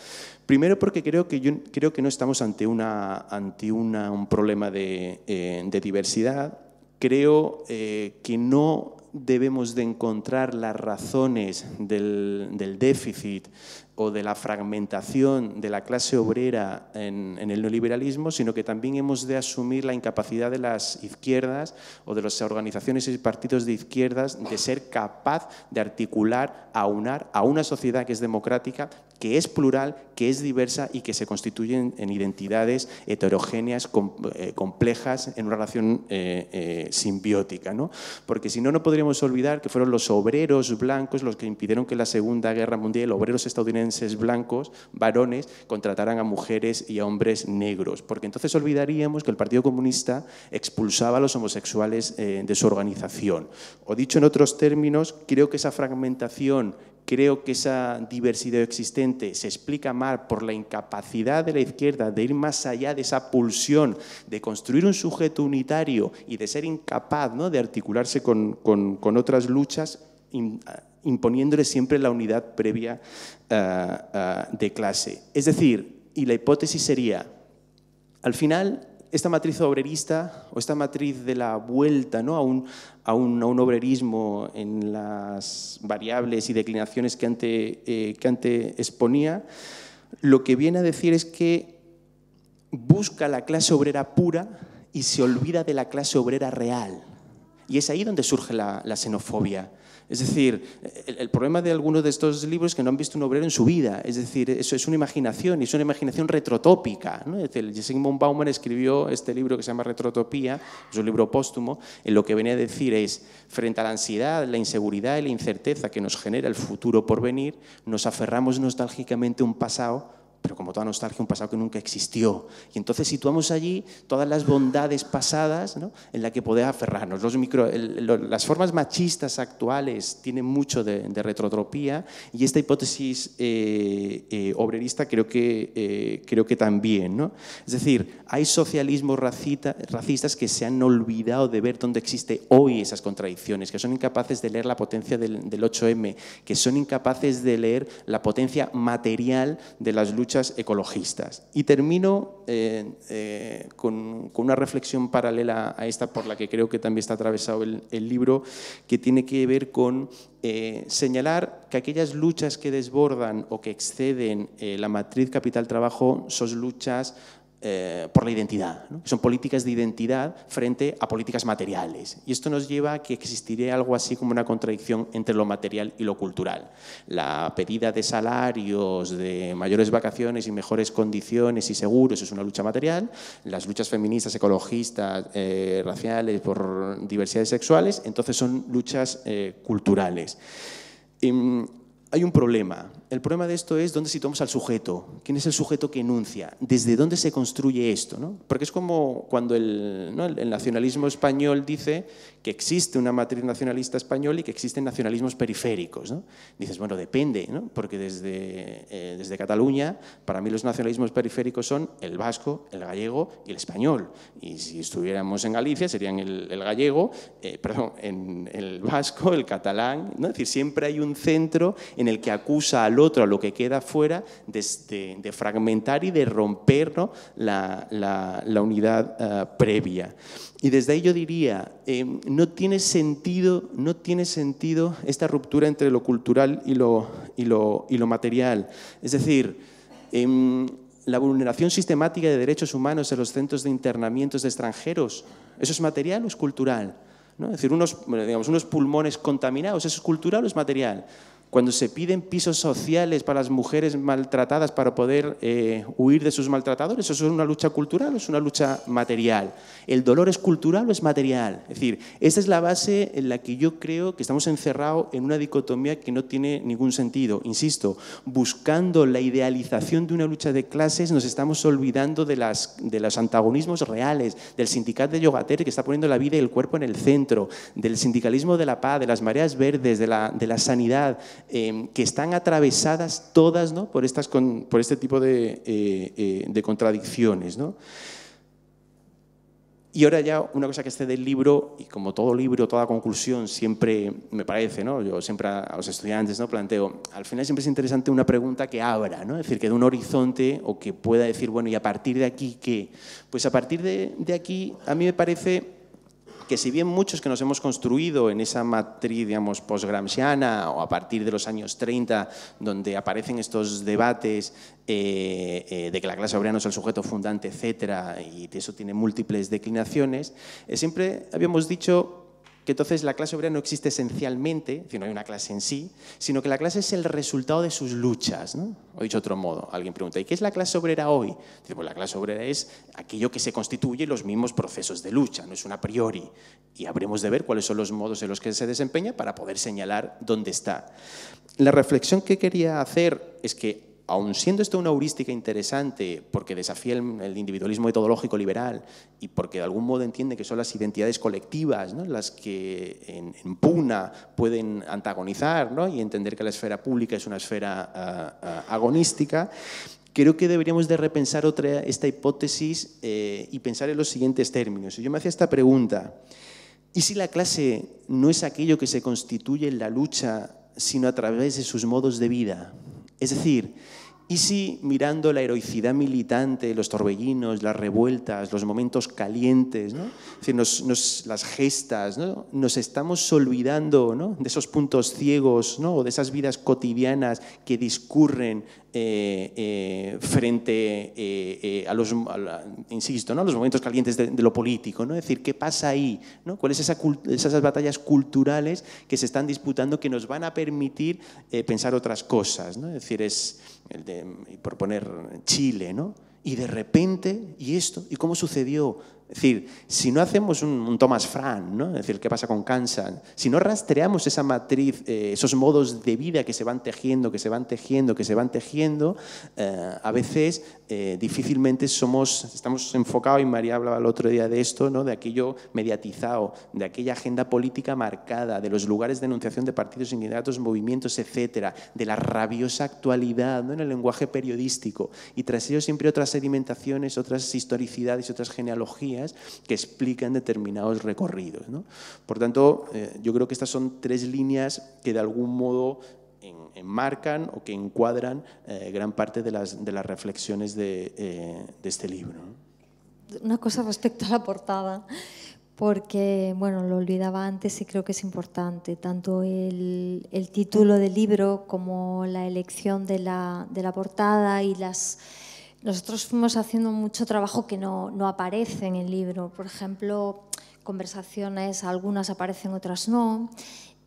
Speaker 3: Primero porque creo que, yo, creo que no estamos ante, una, una, un problema de, diversidad, creo que no debemos de encontrar las razones del déficit o de la fragmentación de la clase obrera en, el neoliberalismo, sino que también hemos de asumir la incapacidad de las izquierdas o de las organizaciones y partidos de izquierdas de ser capaz de articular, aunar a una sociedad que es democrática, que es plural, que es diversa y que se constituyen en identidades heterogéneas, eh, complejas, en una relación eh, eh, simbiótica. Porque si no, no podríamos olvidar que fueron los obreros blancos los que impidieron que la Segunda Guerra Mundial, obreros estadounidenses, blancos, varones, contrataran a mujeres y a hombres negros, porque entonces olvidaríamos que el Partido Comunista expulsaba a los homosexuales eh, de su organización. O dicho en otros términos, creo que esa fragmentación creo que esa diversidad existente se explica mal por la incapacidad de la izquierda de ir más allá de esa pulsión de construir un sujeto unitario y de ser incapaz ¿no? de articularse con, con, con otras luchas imponiéndole siempre la unidad previa ah, ah, de clase. Es decir, y la hipótesis sería, al final, esta matriz obrerista o esta matriz de la vuelta ¿no? a, un, obrerismo en las variables y declinaciones que antes eh, exponía, lo que viene a decir es que busca la clase obrera pura y se olvida de la clase obrera real. Y es ahí donde surge la xenofobia. Es decir, el, problema de algunos de estos libros es que no han visto un obrero en su vida. Es decir, eso es una imaginación y es una imaginación retrotópica. ¿no? Es Bauman escribió este libro que se llama Retrotopía, es un libro póstumo, en lo que venía a decir es, frente a la ansiedad, la inseguridad y la incerteza que nos genera el futuro por venir, nos aferramos nostálgicamente a un pasado pero como toda nostalgia, un pasado que nunca existió. Y entonces situamos allí todas las bondades pasadas en la que poder aferrarnos. Los micro, las formas machistas actuales tienen mucho de, retrotropía y esta hipótesis eh, eh, obrerista creo que, eh, creo que también. Es decir, hay socialismos racistas que se han olvidado de ver dónde existe hoy esas contradicciones, que son incapaces de leer la potencia del, del 8M, que son incapaces de leer la potencia material de las luchas ecologistas. Y termino eh, eh, con, una reflexión paralela a esta, por la que creo que también está atravesado el, libro, que tiene que ver con eh, señalar que aquellas luchas que desbordan o que exceden la matriz capital-trabajo son luchas eh, por la identidad. Son políticas de identidad frente a políticas materiales. Y esto nos lleva a que existiría algo así como una contradicción entre lo material y lo cultural. La pedida de salarios, de mayores vacaciones y mejores condiciones y seguros es una lucha material. Las luchas feministas, ecologistas, eh, raciales, por diversidades sexuales, entonces son luchas eh, culturales. Em, hay un problema el problema de esto es dónde situamos al sujeto, quién es el sujeto que enuncia, desde dónde se construye esto. ¿no? Porque es como cuando el, el nacionalismo español dice que existe una matriz nacionalista española y que existen nacionalismos periféricos. ¿no? Dices, bueno, depende, ¿no? porque desde, eh, desde Cataluña, para mí los nacionalismos periféricos son el vasco, el gallego y el español. Y si estuviéramos en Galicia serían el, gallego, eh, perdón, en el vasco, el catalán. ¿no? Es decir, siempre hay un centro en el que acusa al otro, a lo que queda fuera, de, fragmentar y de romper la, la, unidad eh, previa. Y desde ahí yo diría, eh, no, tiene sentido, no tiene sentido esta ruptura entre lo cultural y lo, y lo, y lo material. Es decir, em, la vulneración sistemática de derechos humanos en los centros de internamientos de extranjeros, ¿eso es material o es cultural? ¿No? Es decir, unos, digamos, unos pulmones contaminados, ¿eso es cultural o es material? Cuando se piden pisos sociales para las mujeres maltratadas para poder eh, huir de sus maltratadores, ¿eso es una lucha cultural o es una lucha material? ¿El dolor es cultural o es material? Es decir, esta es la base en la que yo creo que estamos encerrados en una dicotomía que no tiene ningún sentido. Insisto, buscando la idealización de una lucha de clases, nos estamos olvidando de, las, de los antagonismos reales, del sindicato de Yogater que está poniendo la vida y el cuerpo en el centro, del sindicalismo de la paz, de las mareas verdes, la, de la sanidad Em, que están atravesadas todas ¿no? por, estas por este tipo de, eh, eh, de contradicciones. ¿no? Y ahora ya una cosa que esté del libro, y como todo libro, toda conclusión, siempre me parece, ¿no? yo siempre a los estudiantes ¿no? planteo, al final siempre es interesante una pregunta que abra, ¿no? es decir, que dé de un horizonte o que pueda decir, bueno, ¿y a partir de aquí qué? Pues a partir de aquí a mí me parece que si bien muchos que nos hemos construido en esa matriz, digamos, posgramsiana o a partir de los años 30, donde aparecen estos debates eh, eh, de que la clase obrera no es el sujeto fundante, etcétera, y que eso tiene múltiples declinaciones, eh, siempre habíamos dicho que entonces la clase obrera no existe esencialmente, si no hay una clase en sí, sino que la clase es el resultado de sus luchas. O dicho otro modo, alguien pregunta, ¿y qué es la clase obrera hoy? pues la clase obrera es aquello que se constituye en los mismos procesos de lucha, no es una priori. Y habremos de ver cuáles son los modos en los que se desempeña para poder señalar dónde está. La reflexión que quería hacer es que aun siendo esto una heurística interesante, porque desafía el, individualismo metodológico liberal y porque de algún modo entiende que son las identidades colectivas las que en, Puna pugna pueden antagonizar y entender que la esfera pública es una esfera ah, ah, agonística, creo que deberíamos de repensar otra, esta hipótesis eh, y pensar en los siguientes términos. Yo me hacía esta pregunta, ¿y si la clase no es aquello que se constituye en la lucha, sino a través de sus modos de vida? Es decir, ¿y si mirando la heroicidad militante, los torbellinos, las revueltas, los momentos calientes, las gestas, nos estamos olvidando de esos puntos ciegos o de esas vidas cotidianas que discurren eh, eh, frente eh, a los, insisto, ¿no? los momentos calientes de, lo político, ¿no? Es decir, ¿qué pasa ahí? ¿no? ¿Cuáles son esas batallas culturales que se están disputando que nos van a permitir pensar otras cosas? ¿no? Es decir, es, el de, por poner Chile, ¿no? Y de repente, ¿y esto? ¿Y cómo sucedió? Es decir, si no hacemos un, Thomas Fran, es decir, ¿qué pasa con Kansas? Si no rastreamos esa matriz, eh, esos modos de vida que se van tejiendo, que se van tejiendo, que se van tejiendo, eh, a veces eh, difícilmente somos, estamos enfocados, y María hablaba el otro día de esto, ¿no? de aquello mediatizado, de aquella agenda política marcada, de los lugares de enunciación de partidos, inmediatos, movimientos, etcétera, de la rabiosa actualidad en el lenguaje periodístico, y tras ello siempre otras sedimentaciones, otras historicidades, otras genealogías que explican determinados recorridos. Por tanto, eh, yo creo que estas son tres líneas que de algún modo enmarcan o que encuadran eh, gran parte de las, reflexiones eh, de, este libro.
Speaker 2: Una cosa respecto a la portada, porque bueno, lo olvidaba antes y creo que es importante, tanto el, título del libro como la elección de la portada y las nosotros fuimos haciendo mucho trabajo que no, aparece en el libro. Por ejemplo, conversaciones, algunas aparecen, otras no.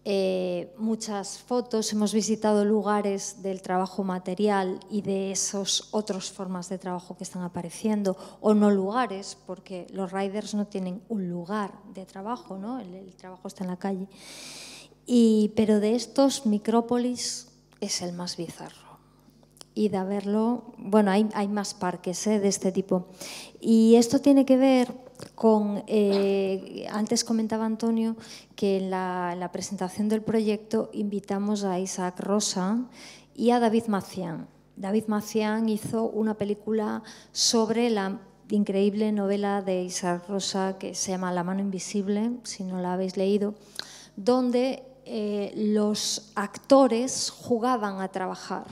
Speaker 2: Eh, muchas fotos, hemos visitado lugares del trabajo material y de esas otras formas de trabajo que están apareciendo, o no lugares, porque los riders no tienen un lugar de trabajo, el, trabajo está en la calle. pero de estos, Micrópolis es el más bizarro y de haberlo, bueno, hay, hay más parques ¿eh? de este tipo. Y esto tiene que ver con, eh, antes comentaba Antonio que en la, presentación del proyecto invitamos a Isaac Rosa y a David Macián. David Macián hizo una película sobre la increíble novela de Isaac Rosa que se llama La mano invisible, si no la habéis leído, donde eh, los actores jugaban a trabajar.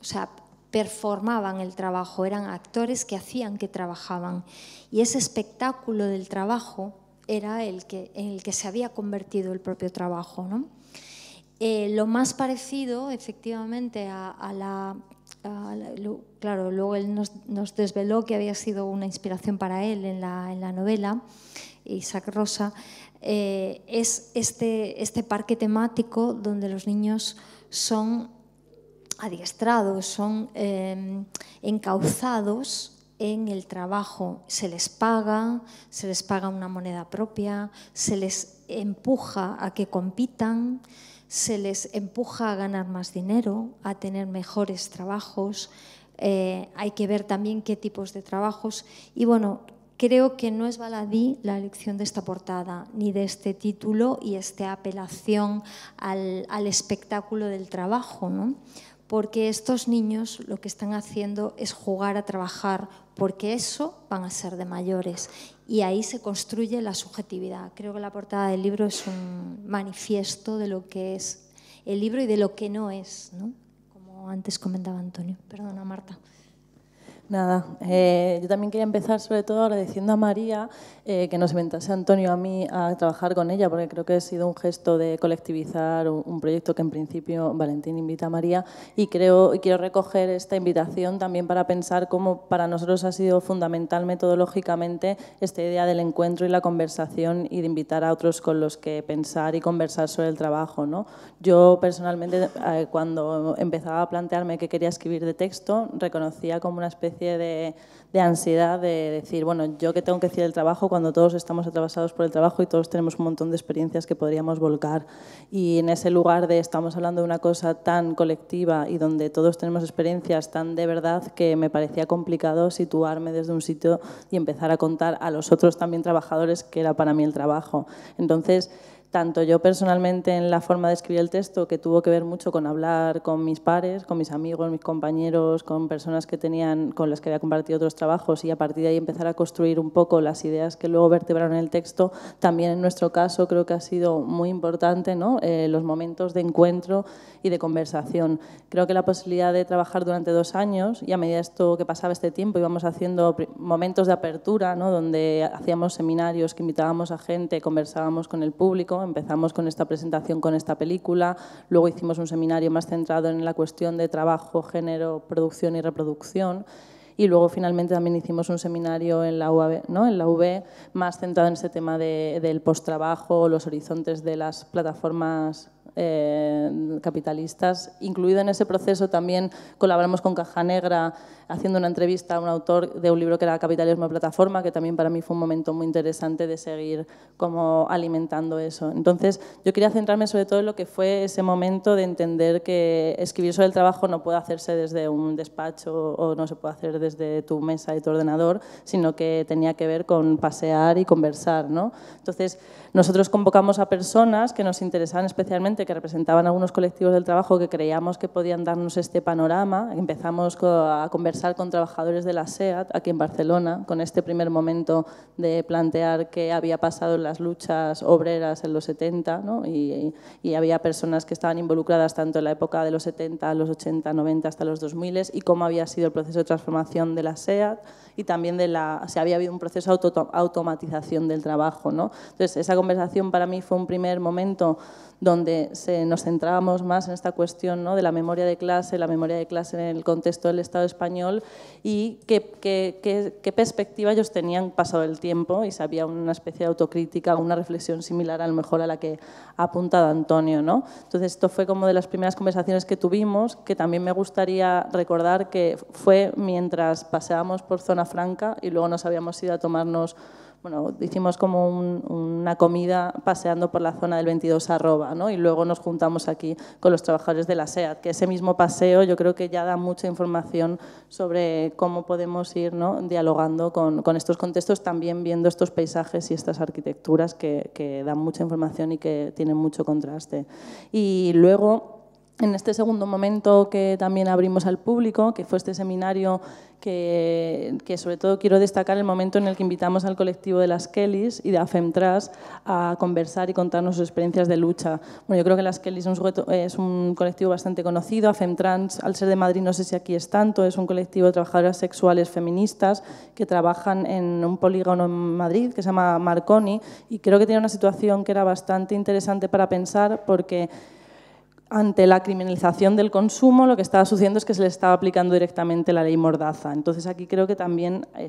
Speaker 2: O sea, performaban el trabajo, eran actores que hacían que trabajaban. Y ese espectáculo del trabajo era el que, el que se había convertido el propio trabajo. Eh, lo más parecido, efectivamente, a, la, claro, luego él nos, desveló que había sido una inspiración para él en la, novela, Isaac Rosa, eh, es este, este parque temático donde los niños son adiestrados, son em, encauzados en el trabajo. Se les paga, se les paga una moneda propia, se les empuja a que compitan, se les empuja a ganar más dinero, a tener mejores trabajos. Eh, hay que ver también qué tipos de trabajos. Y bueno, creo que no es baladí la elección de esta portada, ni de este título y esta apelación al, al espectáculo del trabajo, ¿no? porque estos niños lo que están haciendo es jugar a trabajar, porque eso van a ser de mayores. Y ahí se construye la subjetividad. Creo que la portada del libro es un manifiesto de lo que es el libro y de lo que no es, ¿no? como antes comentaba Antonio. Perdona, Marta.
Speaker 4: Nada, eh, yo también quería empezar sobre todo agradeciendo a María eh, que nos inventase Antonio a mí a trabajar con ella, porque creo que ha sido un gesto de colectivizar un, proyecto que en principio Valentín invita a María y creo y quiero recoger esta invitación también para pensar cómo para nosotros ha sido fundamental metodológicamente esta idea del encuentro y la conversación y de invitar a otros con los que pensar y conversar sobre el trabajo. Yo personalmente eh, cuando empezaba a plantearme que quería escribir de texto reconocía como una especie de, ansiedad de decir, bueno, yo que tengo que decir el trabajo cuando todos estamos atravesados por el trabajo y todos tenemos un montón de experiencias que podríamos volcar. Y en ese lugar de estamos hablando de una cosa tan colectiva y donde todos tenemos experiencias tan de verdad que me parecía complicado situarme desde un sitio y empezar a contar a los otros también trabajadores que era para mí el trabajo. Entonces, tanto yo personalmente en la forma de escribir el texto, que tuvo que ver mucho con hablar con mis pares, con mis amigos, mis compañeros, con personas que tenían, con las que había compartido otros trabajos y a partir de ahí empezar a construir un poco las ideas que luego vertebraron el texto, también en nuestro caso creo que ha sido muy importante eh, los momentos de encuentro y de conversación. Creo que la posibilidad de trabajar durante dos años y a medida esto que pasaba este tiempo íbamos haciendo momentos de apertura, donde hacíamos seminarios que invitábamos a gente, conversábamos con el público, Empezamos con esta presentación, con esta película, luego hicimos un seminario más centrado en la cuestión de trabajo, género, producción y reproducción y luego finalmente también hicimos un seminario en la UAB, ¿no? en la UB más centrado en ese tema del post-trabajo, los horizontes de las plataformas eh, capitalistas. Incluido en ese proceso también colaboramos con Caja Negra haciendo una entrevista a un autor de un libro que era Capitalismo Plataforma, que también para mí fue un momento muy interesante de seguir como alimentando eso. Entonces, yo quería centrarme sobre todo en lo que fue ese momento de entender que escribir sobre el trabajo no puede hacerse desde un despacho o no se puede hacer desde tu mesa y tu ordenador, sino que tenía que ver con pasear y conversar. ¿no? Entonces, nosotros convocamos a personas que nos interesaban especialmente, que representaban algunos colectivos del trabajo que creíamos que podían darnos este panorama. Empezamos a conversar con trabajadores de la SEAT aquí en Barcelona, con este primer momento de plantear qué había pasado en las luchas obreras en los 70 y, había personas que estaban involucradas tanto en la época de los 70, los 80, 90 hasta los 2000 y cómo había sido el proceso de transformación de la SEAT y también de la, se había habido un proceso de automatización del trabajo. ¿no? Entonces, esa conversación para mí fue un primer momento donde se, nos centrábamos más en esta cuestión ¿no? de la memoria de clase, la memoria de clase en el contexto del Estado español y qué, qué, perspectiva ellos tenían pasado el tiempo y había una especie de autocrítica, una reflexión similar a lo mejor a la que ha apuntado Antonio. ¿no? Entonces, esto fue como de las primeras conversaciones que tuvimos, que también me gustaría recordar que fue mientras paseábamos por zonas franca y luego nos habíamos ido a tomarnos, bueno, hicimos como una comida paseando por la zona del 22 arroba, Y luego nos juntamos aquí con los trabajadores de la SEAD, que ese mismo paseo yo creo que ya da mucha información sobre cómo podemos ir dialogando con, estos contextos, también viendo estos paisajes y estas arquitecturas que, que dan mucha información y que tienen mucho contraste. Y luego en este segundo momento que también abrimos al público, que fue este seminario que, sobre todo quiero destacar el momento en el que invitamos al colectivo de las Kellys y de AFEMTRAS a conversar y contarnos sus experiencias de lucha. Bueno, yo creo que las Kellys es un, colectivo bastante conocido, AFEMTRANS, al ser de Madrid no sé si aquí es tanto, es un colectivo de trabajadoras sexuales feministas que trabajan en un polígono en Madrid que se llama Marconi y creo que tiene una situación que era bastante interesante para pensar porque ante la criminalización del consumo, lo que estaba sucediendo es que se le estaba aplicando directamente la ley Mordaza. Entonces, aquí creo que también eh,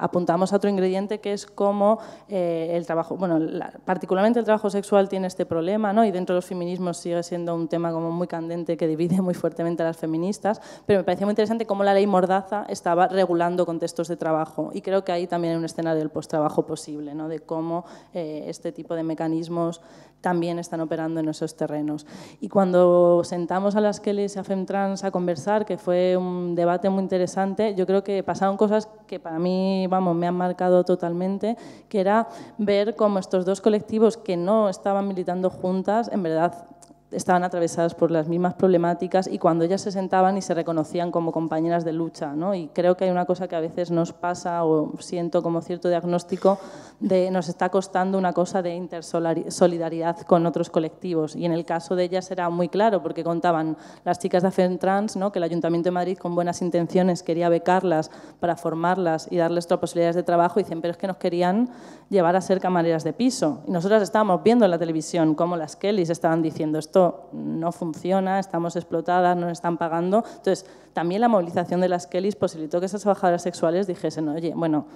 Speaker 4: apuntamos a otro ingrediente que es cómo eh, el trabajo, bueno, particularmente el trabajo sexual tiene este problema, ¿no? Y dentro de los feminismos sigue siendo un tema como muy candente que divide muy fuertemente a las feministas, pero me parecía muy interesante cómo la ley Mordaza estaba regulando contextos de trabajo. Y creo que ahí también hay un escenario del post-trabajo posible, ¿no? De cómo eh, este tipo de mecanismos también están operando en esos terrenos. Y cuando sentamos a las Kellys y a Femtrans a conversar, que fue un debate muy interesante, yo creo que pasaron cosas que para mí, vamos, me han marcado totalmente, que era ver cómo estos dos colectivos que no estaban militando juntas, en verdad estaban atravesadas por las mismas problemáticas y cuando ellas se sentaban y se reconocían como compañeras de lucha. ¿no? Y creo que hay una cosa que a veces nos pasa o siento como cierto diagnóstico de nos está costando una cosa de intersolidaridad con otros colectivos. Y en el caso de ellas era muy claro porque contaban las chicas de trans, ¿no? que el Ayuntamiento de Madrid con buenas intenciones quería becarlas para formarlas y darles otras posibilidades de trabajo y siempre es que nos querían llevar a ser camareras de piso. Y nosotras estábamos viendo en la televisión cómo las Kellys estaban diciendo esto no funciona, estamos explotadas, no nos están pagando. Entonces, también la movilización de las Kellys posibilitó que esas trabajadoras sexuales dijesen, oye, bueno,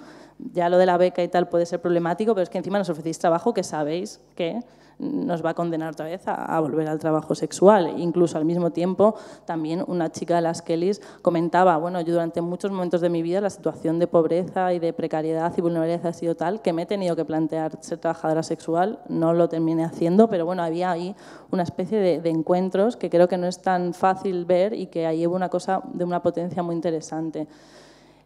Speaker 4: ya lo de la beca y tal puede ser problemático, pero es que encima nos ofrecéis trabajo que sabéis que nos va a condenar otra vez a, volver al trabajo sexual. Incluso al mismo tiempo, también una chica de las Kellys comentaba, bueno, yo durante muchos momentos de mi vida la situación de pobreza y de precariedad y vulnerabilidad ha sido tal que me he tenido que plantear ser trabajadora sexual, no lo terminé haciendo, pero bueno, había ahí una especie de, de encuentros que creo que no es tan fácil ver y que ahí hubo una cosa de una potencia muy interesante.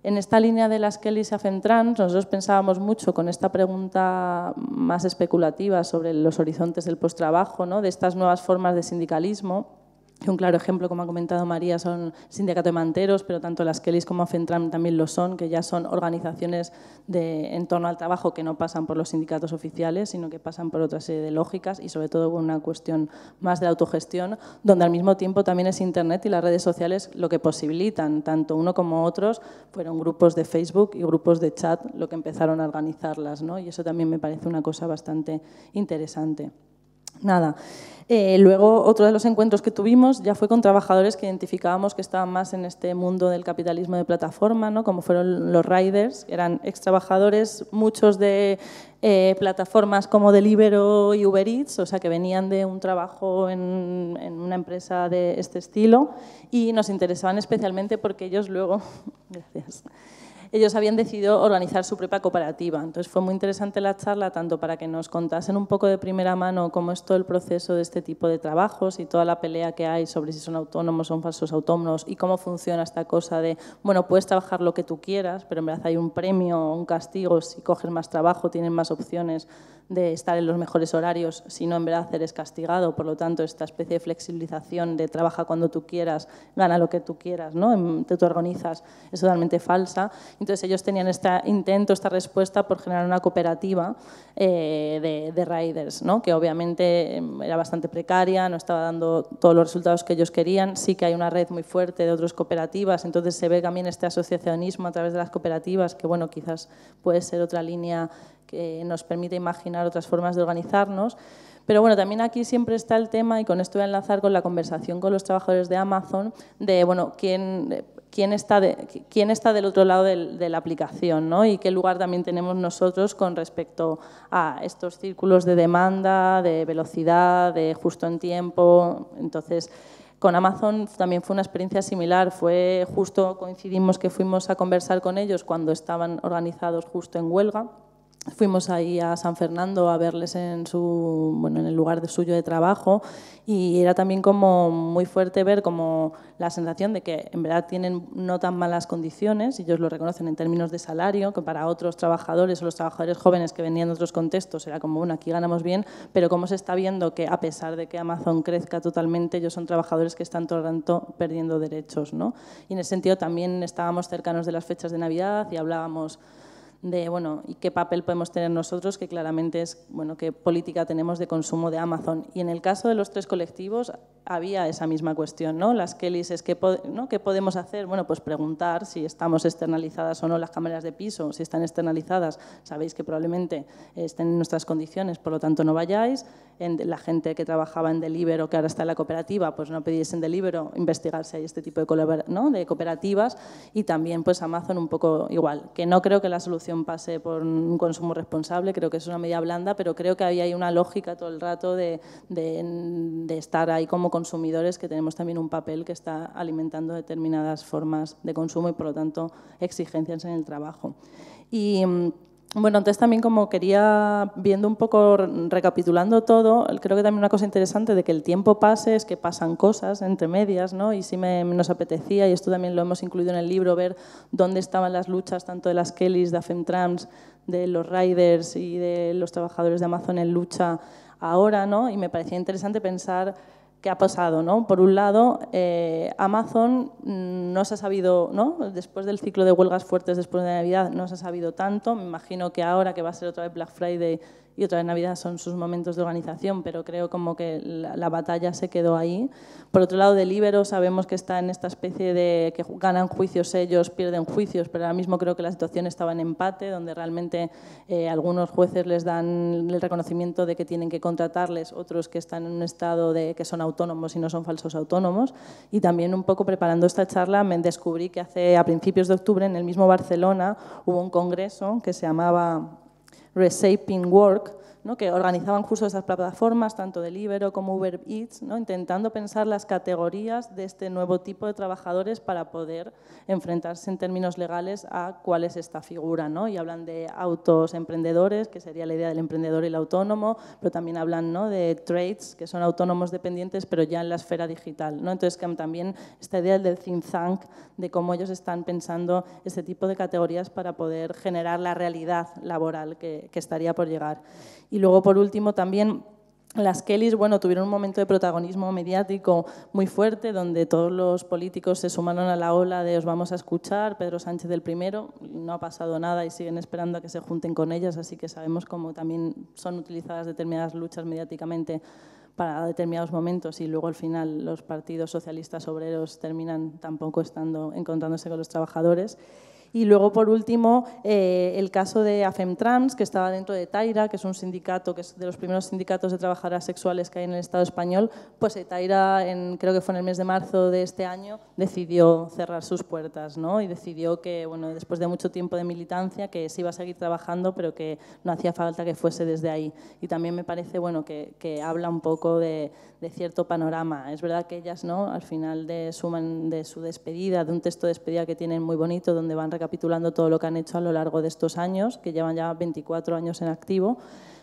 Speaker 4: En esta línea de las Kelly se nosotros pensábamos mucho con esta pregunta más especulativa sobre los horizontes del post ¿no? de estas nuevas formas de sindicalismo un claro ejemplo, como ha comentado María, son sindicato de manteros, pero tanto las Kellys como Fentram también lo son, que ya son organizaciones en torno al trabajo que no pasan por los sindicatos oficiales, sino que pasan por otra serie de lógicas y sobre todo una cuestión más de autogestión, donde al mismo tiempo también es Internet y las redes sociales lo que posibilitan. Tanto uno como otros fueron grupos de Facebook y grupos de chat lo que empezaron a organizarlas, ¿no? y eso también me parece una cosa bastante interesante. Nada. Eh, luego, otro de los encuentros que tuvimos ya fue con trabajadores que identificábamos que estaban más en este mundo del capitalismo de plataforma, ¿no? como fueron los riders, eran ex trabajadores, muchos de eh, plataformas como Deliveroo y Uber Eats, o sea que venían de un trabajo en, en una empresa de este estilo y nos interesaban especialmente porque ellos luego, gracias, ellos habían decidido organizar su propia cooperativa. Entonces fue muy interesante la charla, tanto para que nos contasen un poco de primera mano cómo es todo el proceso de este tipo de trabajos y toda la pelea que hay sobre si son autónomos, son falsos autónomos y cómo funciona esta cosa de, bueno, puedes trabajar lo que tú quieras, pero en verdad hay un premio, o un castigo, si coges más trabajo tienes más opciones de estar en los mejores horarios, si no en verdad eres castigado. Por lo tanto, esta especie de flexibilización de trabaja cuando tú quieras, gana lo que tú quieras, ¿no? Em, te organizas, es totalmente falsa. Entonces ellos tenían este intento, esta respuesta por generar una cooperativa eh, de, de, riders, que obviamente mm, era bastante precaria, no estaba dando todos los resultados que ellos querían. Sí que hay una red muy fuerte de otras cooperativas, entonces se ve también este asociacionismo a través de las cooperativas, que bueno, quizás puede ser otra línea que nos permite imaginar otras formas de organizarnos. Pero bueno, también aquí siempre está el tema, y con esto voy a enlazar con la conversación con los trabajadores de Amazon, de bueno, quién, quién, está, de, quién está del otro lado de, de la aplicación ¿no? y qué lugar también tenemos nosotros con respecto a estos círculos de demanda, de velocidad, de justo en tiempo. Entonces, con Amazon también fue una experiencia similar. Fue justo coincidimos que fuimos a conversar con ellos cuando estaban organizados justo en huelga Fuimos ahí a San Fernando a verles en, su, bueno, en el lugar de suyo de trabajo y era también como muy fuerte ver como la sensación de que en verdad tienen no tan malas condiciones, y ellos lo reconocen en términos de salario, que para otros trabajadores o los trabajadores jóvenes que venían de otros contextos era como, bueno, aquí ganamos bien, pero cómo se está viendo que a pesar de que Amazon crezca totalmente, ellos son trabajadores que están todo el rato perdiendo derechos, ¿no? Y en ese sentido también estábamos cercanos de las fechas de Navidad y hablábamos de, bueno, y qué papel podemos tener nosotros, que claramente es, bueno, qué política tenemos de consumo de Amazon. Y en el caso de los tres colectivos había esa misma cuestión, ¿no? Las Kellys es, ¿qué, ¿no? ¿qué podemos hacer? Bueno, pues preguntar si estamos externalizadas o no las cámaras de piso, si están externalizadas, sabéis que probablemente estén en nuestras condiciones, por lo tanto no vayáis la gente que trabajaba en Delibero, que ahora está en la cooperativa, pues no pidiesen Delibero, investigar si hay este tipo de, ¿no? de cooperativas y también pues Amazon un poco igual, que no creo que la solución pase por un consumo responsable, creo que es una medida blanda, pero creo que ahí hay una lógica todo el rato de, de estar ahí como consumidores, que tenemos también un papel que está alimentando determinadas formas de consumo y por lo tanto exigencias en el trabajo. Y mm, bueno, entonces también como quería, viendo un poco, recapitulando todo, creo que también una cosa interesante de que el tiempo pase es que pasan cosas entre medias, ¿no? Y sí me, nos apetecía, y esto también lo hemos incluido en el libro, ver dónde estaban las luchas tanto de las Kellys, de Afemtrams, de los riders y de los trabajadores de Amazon en lucha ahora, ¿no? Y me parecía interesante pensar ¿Qué ha pasado, ¿no? Por un lado, eh, Amazon mm, no se ha sabido, ¿no? Después del ciclo de huelgas fuertes después de Navidad no se ha sabido tanto. Me imagino que ahora que va a ser otra vez Black Friday y otra vez Navidad son sus momentos de organización, pero creo como que la, batalla se quedó ahí. Por otro lado, de libero sabemos que está en esta especie de que ganan juicios ellos, pierden juicios, pero ahora mismo creo que la situación estaba en empate, donde realmente eh, algunos jueces les dan el reconocimiento de que tienen que contratarles, otros que están en un estado de que son autónomos y no son falsos autónomos. Y también un poco preparando esta charla me descubrí que hace a principios de octubre en el mismo Barcelona hubo un congreso que se llamaba reshaping work que organizaban justo esas plataformas, tanto Deliveroo como Uber Eats, ¿no? intentando pensar las categorías de este nuevo tipo de trabajadores para poder enfrentarse en términos legales a cuál es esta figura. ¿no? Y hablan de autos emprendedores, que sería la idea del emprendedor y el autónomo, pero también hablan de trades, que son autónomos dependientes, pero ya en la esfera digital. ¿no? Entonces, también esta idea del think tank, de cómo ellos están pensando este tipo de categorías para poder generar la realidad laboral que, que estaría por llegar. Y luego, por último, también las Kellys bueno, tuvieron un momento de protagonismo mediático muy fuerte, donde todos los políticos se sumaron a la ola de os vamos a escuchar, Pedro Sánchez el primero, no ha pasado nada y siguen esperando a que se junten con ellas, así que sabemos cómo también son utilizadas determinadas luchas mediáticamente para determinados momentos y luego al final los partidos socialistas obreros terminan tampoco estando encontrándose con los trabajadores. Y luego, por último, eh, el caso de AFEMTRANS, que estaba dentro de Taira, que es un sindicato, que es de los primeros sindicatos de trabajadoras sexuales que hay en el Estado español, pues eh, Taira, en, creo que fue en el mes de marzo de este año, decidió cerrar sus puertas ¿no? y decidió que, bueno, después de mucho tiempo de militancia, que se iba a seguir trabajando, pero que no hacía falta que fuese desde ahí. Y también me parece bueno, que, que habla un poco de, de, cierto panorama. Es verdad que ellas, ¿no? al final de, suman de su despedida, de un texto de despedida que tienen muy bonito, donde van recabando capitulando todo lo que han hecho a lo largo de estos años, que llevan ya 24 años en activo,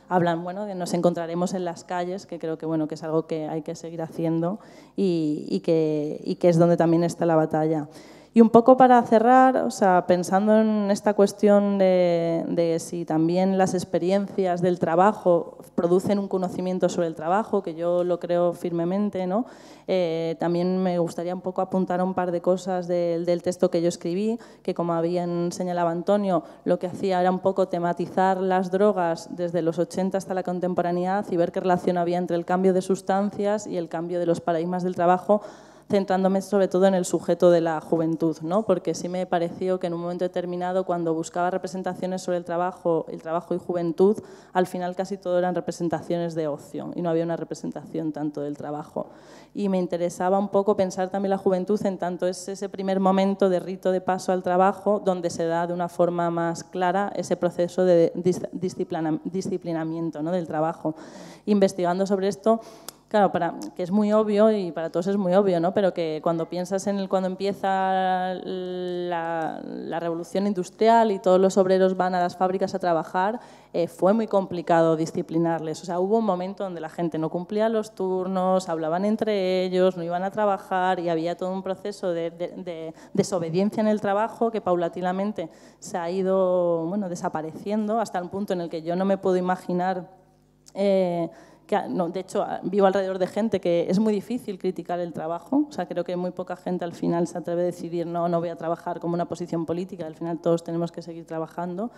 Speaker 4: hablan bueno, de nos encontraremos en las calles, que creo que, bueno, que es algo que hay que seguir haciendo y que es donde también está la batalla. Y un poco para cerrar, o sea, pensando en esta cuestión de, si también las experiencias del trabajo producen un conocimiento sobre el trabajo, que yo lo creo firmemente, ¿no? Eh, también me gustaría un poco apuntar un par de cosas del, texto que yo escribí, que como bien señalaba Antonio, lo que hacía era un poco tematizar las drogas desde los 80 hasta la contemporaneidad y ver qué relación había entre el cambio de sustancias y el cambio de los paradigmas del trabajo centrándome sobre todo en el sujeto de la juventud, ¿no? porque sí me pareció que en un momento determinado, cuando buscaba representaciones sobre el trabajo, el trabajo y juventud, al final casi todo eran representaciones de ocio y no había una representación tanto del trabajo. Y me interesaba un poco pensar también la juventud en tanto es ese primer momento de rito de paso al trabajo donde se da de una forma más clara ese proceso de disciplinamiento ¿no? del trabajo. Investigando sobre esto, claro, para, que es muy obvio y para todos es muy obvio, ¿no? pero que cuando piensas en el, cuando empieza la, revolución industrial y todos los obreros van a las fábricas a trabajar, eh, fue muy complicado disciplinarles. O sea, hubo un momento donde la gente no cumplía los turnos, hablaban entre ellos, no iban a trabajar y había todo un proceso de, desobediencia en el trabajo que paulatinamente se ha ido bueno, desapareciendo hasta un punto en el que yo no me puedo imaginar... Eh, de hecho, ah, vivo alrededor de gente que es muy difícil criticar el trabajo. O sea, creo que muy poca gente al final se atreve a decidir, no, no voy a trabajar como una posición política. Al final todos tenemos que seguir trabajando.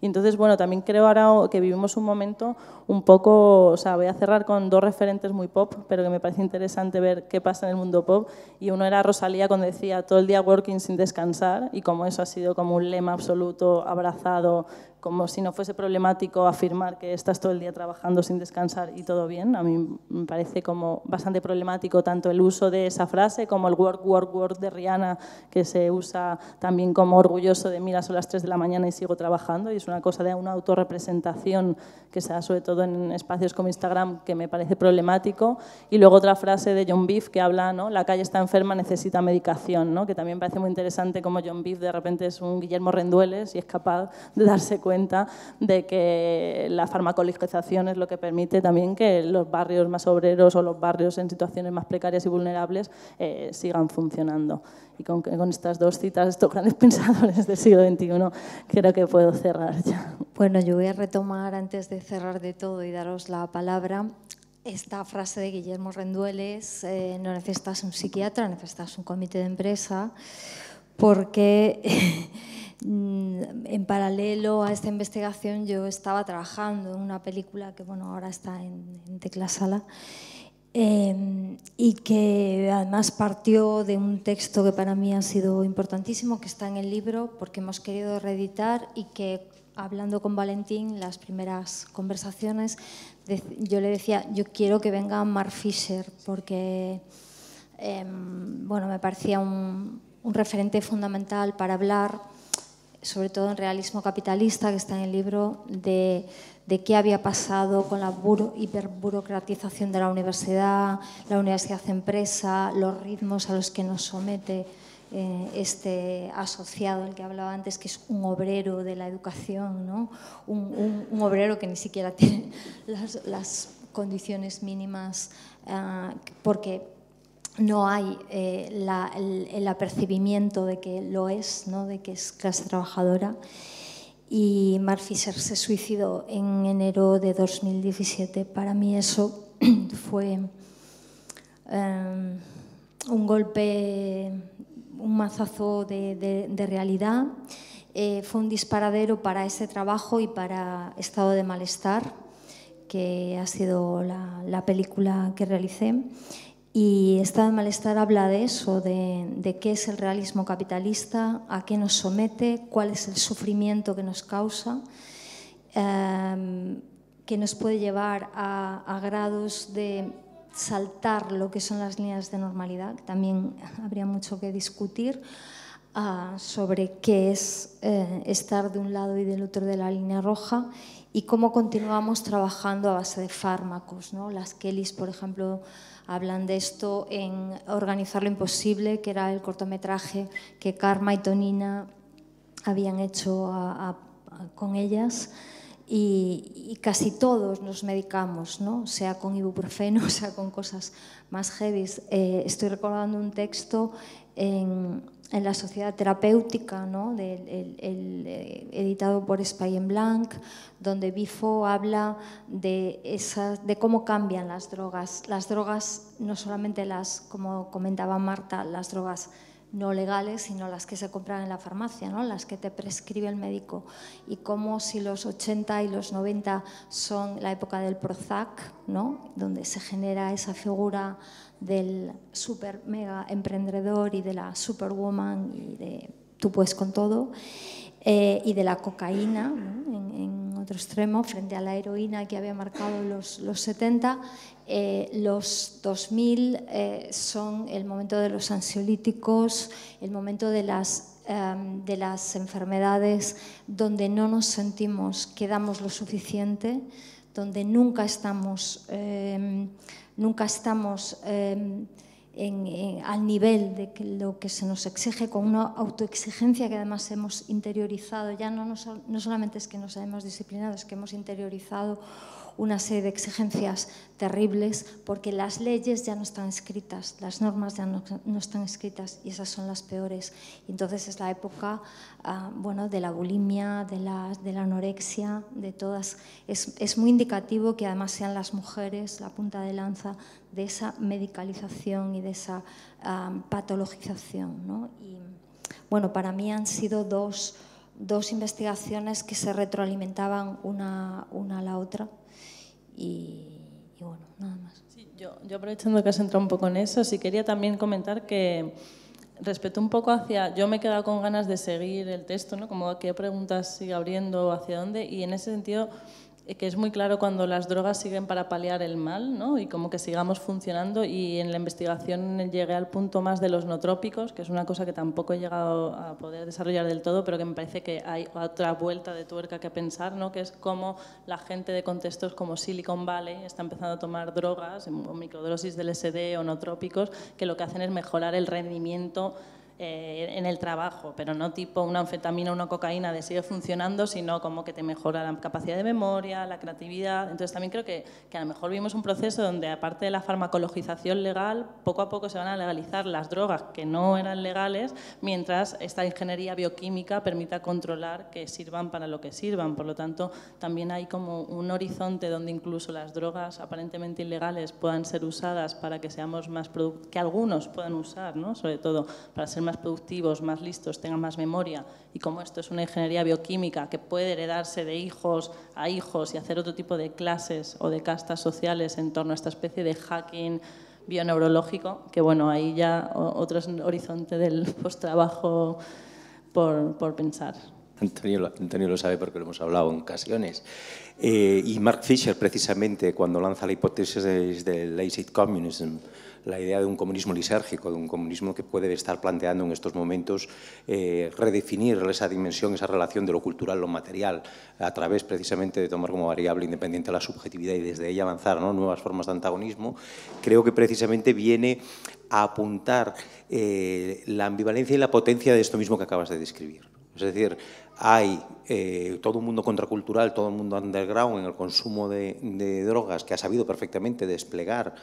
Speaker 4: Y entonces, bueno, también creo ahora que vivimos un momento un poco, o sea, voy a cerrar con dos referentes muy pop, pero que me parece interesante ver qué pasa en el mundo pop. Y uno era Rosalía cuando decía todo el día working sin descansar y como eso ha sido como un lema absoluto, abrazado, como si no fuese problemático afirmar que estás todo el día trabajando sin descansar y todo bien. A mí me parece como bastante problemático tanto el uso de esa frase como el work, work, work de Rihanna, que se usa también como orgulloso de mira, son las 3 de la mañana y sigo trabajando. Y es una cosa de una autorrepresentación que se da sobre todo en espacios como Instagram que me parece problemático. Y luego otra frase de John Beef que habla, ¿no? la calle está enferma, necesita medicación, ¿no? que también parece muy interesante como John Beef de repente es un Guillermo Rendueles y es capaz de darse cuenta de que la farmacologización es lo que permite también que los barrios más obreros o los barrios en situaciones más precarias y vulnerables eh, sigan funcionando. Y con, con estas dos
Speaker 2: citas, estos grandes pensadores del siglo XXI, creo que puedo cerrar ya. Bueno, yo voy a retomar antes de cerrar de todo y daros la palabra esta frase de Guillermo Rendueles, eh, no necesitas un psiquiatra, necesitas un comité de empresa, porque en paralelo a esta investigación yo estaba trabajando en una película que bueno, ahora está en, en Tecla Sala em, y que además partió de un texto que para mí ha sido importantísimo, que está en el libro, porque hemos querido reeditar y que hablando con Valentín, las primeras conversaciones, yo le decía, yo quiero que venga Mark Fisher, porque em, bueno, me parecía un, un referente fundamental para hablar sobre todo en realismo capitalista, que está en el libro, de, qué había pasado con la hiperburocratización de la universidad, la universidad empresa, los ritmos a los que nos somete eh, este asociado, el que hablaba antes, que es un obrero de la educación, ¿no? un, obrero que ni siquiera tiene las, condiciones mínimas, ah, porque no hay eh, el, apercibimiento de que lo es, ¿no? de que es clase trabajadora. Y Mar se suicidó en enero de 2017. Para mí eso fue em, un golpe, un mazazo de, realidad. Eh, fue un disparadero para ese trabajo y para Estado de Malestar, que ha sido la, la película que realicé y esta malestar habla de eso, de, qué es el realismo capitalista, a qué nos somete, cuál es el sufrimiento que nos causa, em, que nos puede llevar a, grados de saltar lo que son las líneas de normalidad. También habría mucho que discutir ah, sobre qué es eh, estar de un lado y del otro de la línea roja y cómo continuamos trabajando a base de fármacos. ¿no? Las Kellys, por ejemplo, Hablan de esto en Organizar lo Imposible, que era el cortometraje que Karma y Tonina habían hecho con ellas. Y, casi todos nos medicamos, ¿no? sea con ibuprofeno, sea con cosas más heavy. Eh, estoy recordando un texto en, en la sociedad terapéutica, ¿no? Eh, editado por Spy en Blanc, donde Bifo habla de, esas, de cómo cambian las drogas. Las drogas, no solamente las, como comentaba Marta, las drogas no legales, sino las que se compran en la farmacia, las que te prescribe el médico. Y como si los 80 y los 90 son la época del Prozac, ¿no? donde se genera esa figura del super mega emprendedor y de la superwoman y de tú puedes con todo, eh, y de la cocaína en, otro extremo, frente a la heroína que había marcado los, los 70, eh, los 2000 eh, son el momento de los ansiolíticos, el momento de las em, de las enfermedades donde no nos sentimos que damos lo suficiente, donde nunca estamos em, nunca estamos em, al nivel de lo que se nos exige, con una autoexigencia que además hemos interiorizado, ya no, no, no solamente es que nos hemos disciplinado, es que hemos interiorizado una serie de exigencias terribles porque las leyes ya no están escritas, las normas ya no, están escritas y esas son las peores. Entonces es la época ah, bueno, de la bulimia, de la, anorexia, de todas. Es, muy indicativo que además sean las mujeres la punta de lanza de esa medicalización y de esa ah, patologización. Y, bueno, para mí han sido dos, investigaciones que se retroalimentaban una a la otra. Y, bueno, nada más. yo, aprovechando
Speaker 4: que has entrado un poco en eso, sí quería también comentar que respeto un poco hacia, yo me he quedado con ganas de seguir el texto, ¿no? Como qué preguntas sigue abriendo, hacia dónde, y en ese sentido eh, que es muy claro cuando las drogas siguen para paliar el mal ¿no? y como que sigamos funcionando y en la investigación llegué al punto más de los notrópicos, que es una cosa que tampoco he llegado a poder desarrollar del todo, pero que me parece que hay otra vuelta de tuerca que pensar, ¿no? que es cómo la gente de contextos como Silicon Valley está empezando a tomar drogas o microdosis del SD o notrópicos que lo que hacen es mejorar el rendimiento eh, en el trabajo, pero no tipo una anfetamina, o una cocaína de sigue funcionando, sino como que te mejora la capacidad de memoria, la creatividad. Entonces también creo que, que a lo mejor vimos un proceso donde aparte de la farmacologización legal, poco a poco se van a legalizar las drogas que no eran legales, mientras esta ingeniería bioquímica permita controlar que sirvan para lo que sirvan. Por lo tanto, también hay como un horizonte donde incluso las drogas aparentemente ilegales puedan ser usadas para que seamos más que algunos puedan usar, ¿no? sobre todo para ser más productivos, más listos, tengan más memoria. Y como esto es una ingeniería bioquímica que puede heredarse de hijos a hijos y hacer otro tipo de clases o de castas sociales en torno a esta especie de hacking bioneurológico, que bueno, ahí ya otro horizonte del post-trabajo por, por pensar.
Speaker 5: Antonio, lo sabe porque lo hemos hablado en ocasiones. Eh, y Mark Fisher, precisamente, cuando lanza la hipótesis del Lazy Communism, la idea de un comunismo lisérgico, de un comunismo que puede estar planteando en estos momentos eh, redefinir esa dimensión, esa relación de lo cultural, lo material, a través precisamente de tomar como variable independiente la subjetividad y desde ella avanzar nuevas formas de antagonismo, creo que precisamente viene a apuntar eh, la ambivalencia y la potencia de esto mismo que acabas de describir. Es decir, hay eh, todo un mundo contracultural, todo un mundo underground en el consumo de drogas que ha sabido perfectamente desplegar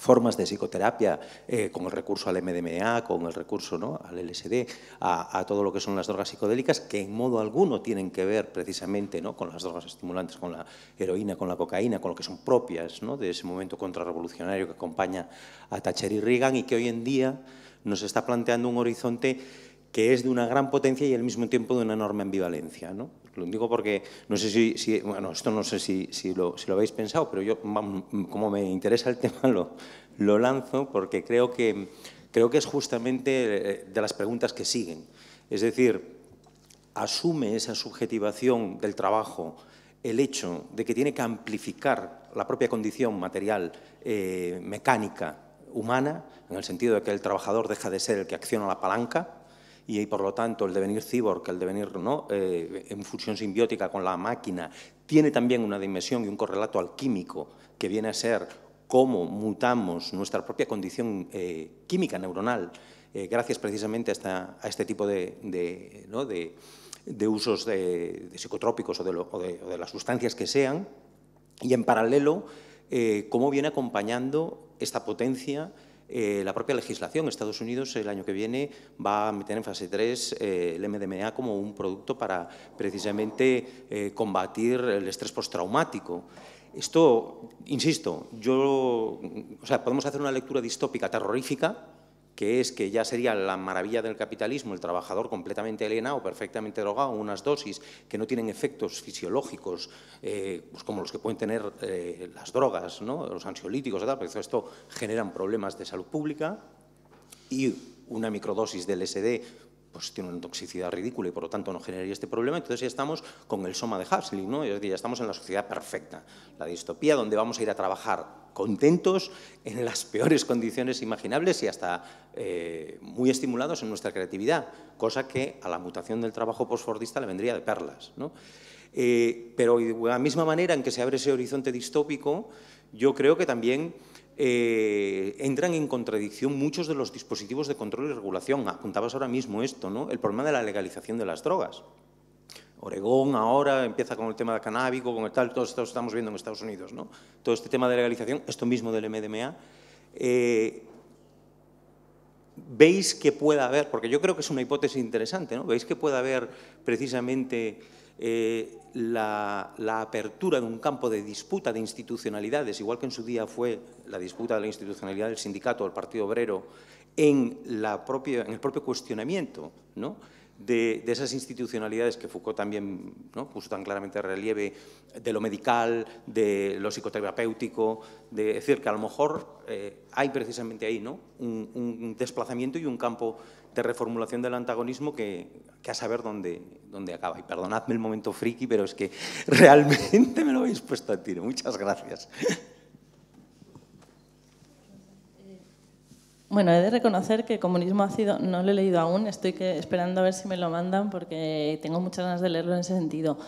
Speaker 5: formas de psicoterapia, eh, con el recurso al MDMA, con el recurso ¿no? al LSD, a, todo lo que son las drogas psicodélicas, que en modo alguno tienen que ver precisamente ¿no? con las drogas estimulantes, con la heroína, con la cocaína, con lo que son propias ¿no? de ese momento contrarrevolucionario que acompaña a Thatcher y Reagan y que hoy en día nos está planteando un horizonte que es de una gran potencia y al mismo tiempo de una enorme ambivalencia. ¿no? Lo digo porque no sé si, bueno, esto no sé si, lo, habéis pensado, pero yo, como me interesa el tema, lo, lo lanzo porque creo que, creo que es justamente eh, de las preguntas que siguen. Es decir, asume esa subjetivación del trabajo el hecho de que tiene que amplificar la propia condición material, eh, mecánica, humana, en el sentido de que el trabajador deja de ser el que acciona la palanca, y por lo tanto el devenir cyborg, el devenir ¿no? Eh, en fusión simbiótica con la máquina, tiene también una dimensión y un correlato al químico, que viene a ser cómo mutamos nuestra propia condición eh, química neuronal, eh, gracias precisamente a, este tipo de, usos de, psicotrópicos o, o de, las sustancias que sean, y en paralelo, cómo viene acompañando esta potencia eh, la propia legislación. Estados Unidos el año que viene va a meter en fase 3 eh, el MDMA como un producto para precisamente eh, combatir el estrés postraumático. Esto, insisto, yo, o sea, podemos hacer una lectura distópica terrorífica, que es que ya sería la maravilla del capitalismo el trabajador completamente alienado, perfectamente drogado, unas dosis que no tienen efectos fisiológicos eh, pues como los que pueden tener eh, las drogas, ¿no? los ansiolíticos, porque Por esto generan problemas de salud pública y una microdosis del SD pues tiene una toxicidad ridícula y por lo tanto no generaría este problema, entonces ya estamos con el soma de Huxley, ¿no? ya estamos en la sociedad perfecta, la distopía donde vamos a ir a trabajar contentos en las peores condiciones imaginables y hasta eh, muy estimulados en nuestra creatividad, cosa que a la mutación del trabajo posfordista le vendría de perlas. ¿no? Eh, pero de la misma manera en que se abre ese horizonte distópico, yo creo que también eh, entran en contradicción muchos de los dispositivos de control y regulación. Apuntabas ahora mismo esto, ¿no? el problema de la legalización de las drogas. Oregón ahora empieza con el tema de canábico, con el tal, todo esto estamos viendo en Estados Unidos, ¿no? Todo este tema de legalización, esto mismo del MDMA, veis que pueda haber, porque yo creo que es una hipótesis interesante, ¿no? veis que puede haber precisamente eh, la, apertura de un campo de disputa de institucionalidades, igual que en su día fue la disputa de la institucionalidad del sindicato, del Partido Obrero, en, la propia, en el propio cuestionamiento, ¿no? de, esas institucionalidades que Foucault también ¿no? puso tan claramente de relieve, de lo medical, de lo psicoterapéutico, de, decir, que a lo mejor eh, hay precisamente ahí ¿no? un, desplazamiento y un campo de reformulación del antagonismo que, a saber dónde, dónde acaba. Y perdonadme el momento friki, pero es que realmente me lo habéis puesto a tiro. Muchas gracias.
Speaker 4: Bueno, he de reconocer que Comunismo sido, no lo he leído aún, estoy esperando a ver si me lo mandan porque tengo muchas ganas de leerlo en ese sentido.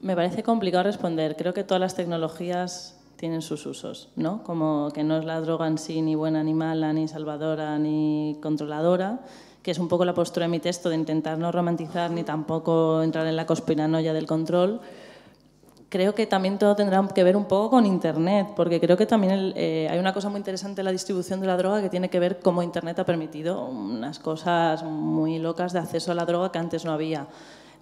Speaker 4: Me parece complicado responder, creo que todas las tecnologías tienen sus usos, ¿no? Como que no es la droga en sí ni buena ni mala, ni salvadora, ni controladora, que es un poco la postura de mi texto de intentar no romantizar ni tampoco entrar en la conspiranoia del control, creo que también todo tendrá que ver un poco con Internet, porque creo que también eh, hay una cosa muy interesante en la distribución de la droga que tiene que ver cómo Internet ha permitido unas cosas muy locas de acceso a la droga que antes no había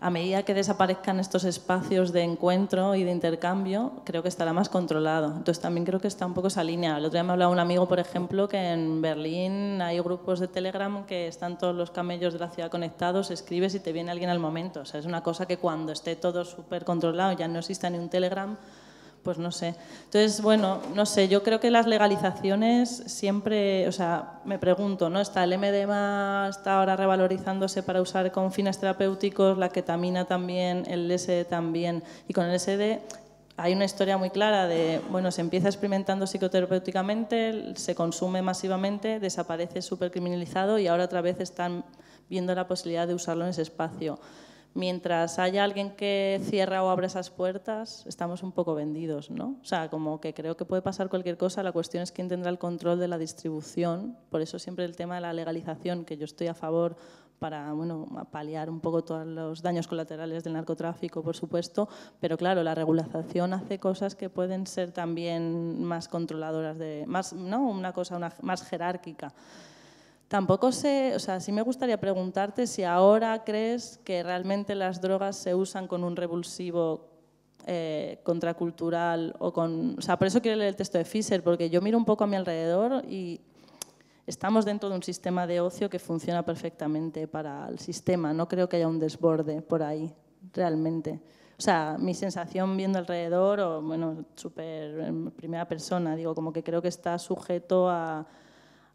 Speaker 4: a medida que desaparezcan estos espacios de encuentro y de intercambio, creo que estará más controlado. Entonces también creo que está un poco esa línea. El otro día me hablaba un amigo, por ejemplo, que en Berlín hay grupos de Telegram que están todos los camellos de la ciudad conectados, escribes y te viene alguien al momento. O sea, es una cosa que cuando esté todo súper controlado, ya no exista ni un Telegram, pues no sé. Entonces, bueno, no sé, yo creo que las legalizaciones siempre, o sea, me pregunto, ¿no? Está el MDMA, está ahora revalorizándose para usar con fines terapéuticos, la ketamina también, el LSD también, y con el SD hay una historia muy clara de, bueno, se empieza experimentando psicoterapéuticamente, se consume masivamente, desaparece supercriminalizado y ahora otra vez están viendo la posibilidad de usarlo en ese espacio mientras haya alguien que cierra o abre esas puertas, estamos un poco vendidos, ¿no? O sea, como que creo que puede pasar cualquier cosa, la cuestión es quién tendrá el control de la distribución, por eso siempre el tema de la legalización, que yo estoy a favor para paliar un poco todos los daños colaterales del narcotráfico, por supuesto, pero claro, la regulación hace cosas que pueden ser también más controladoras de más no, una cosa más jerárquica. Tampoco sé, o sea, sí me gustaría preguntarte si ahora crees que realmente las drogas se usan con un revulsivo eh, contracultural o con... O sea, por eso quiero leer el texto de Fischer, porque yo miro un poco a mi alrededor y estamos dentro de un sistema de ocio que funciona perfectamente para el sistema. No creo que haya un desborde por ahí, realmente. O sea, mi sensación viendo alrededor, o bueno, súper en primera persona, digo, como que creo que está sujeto a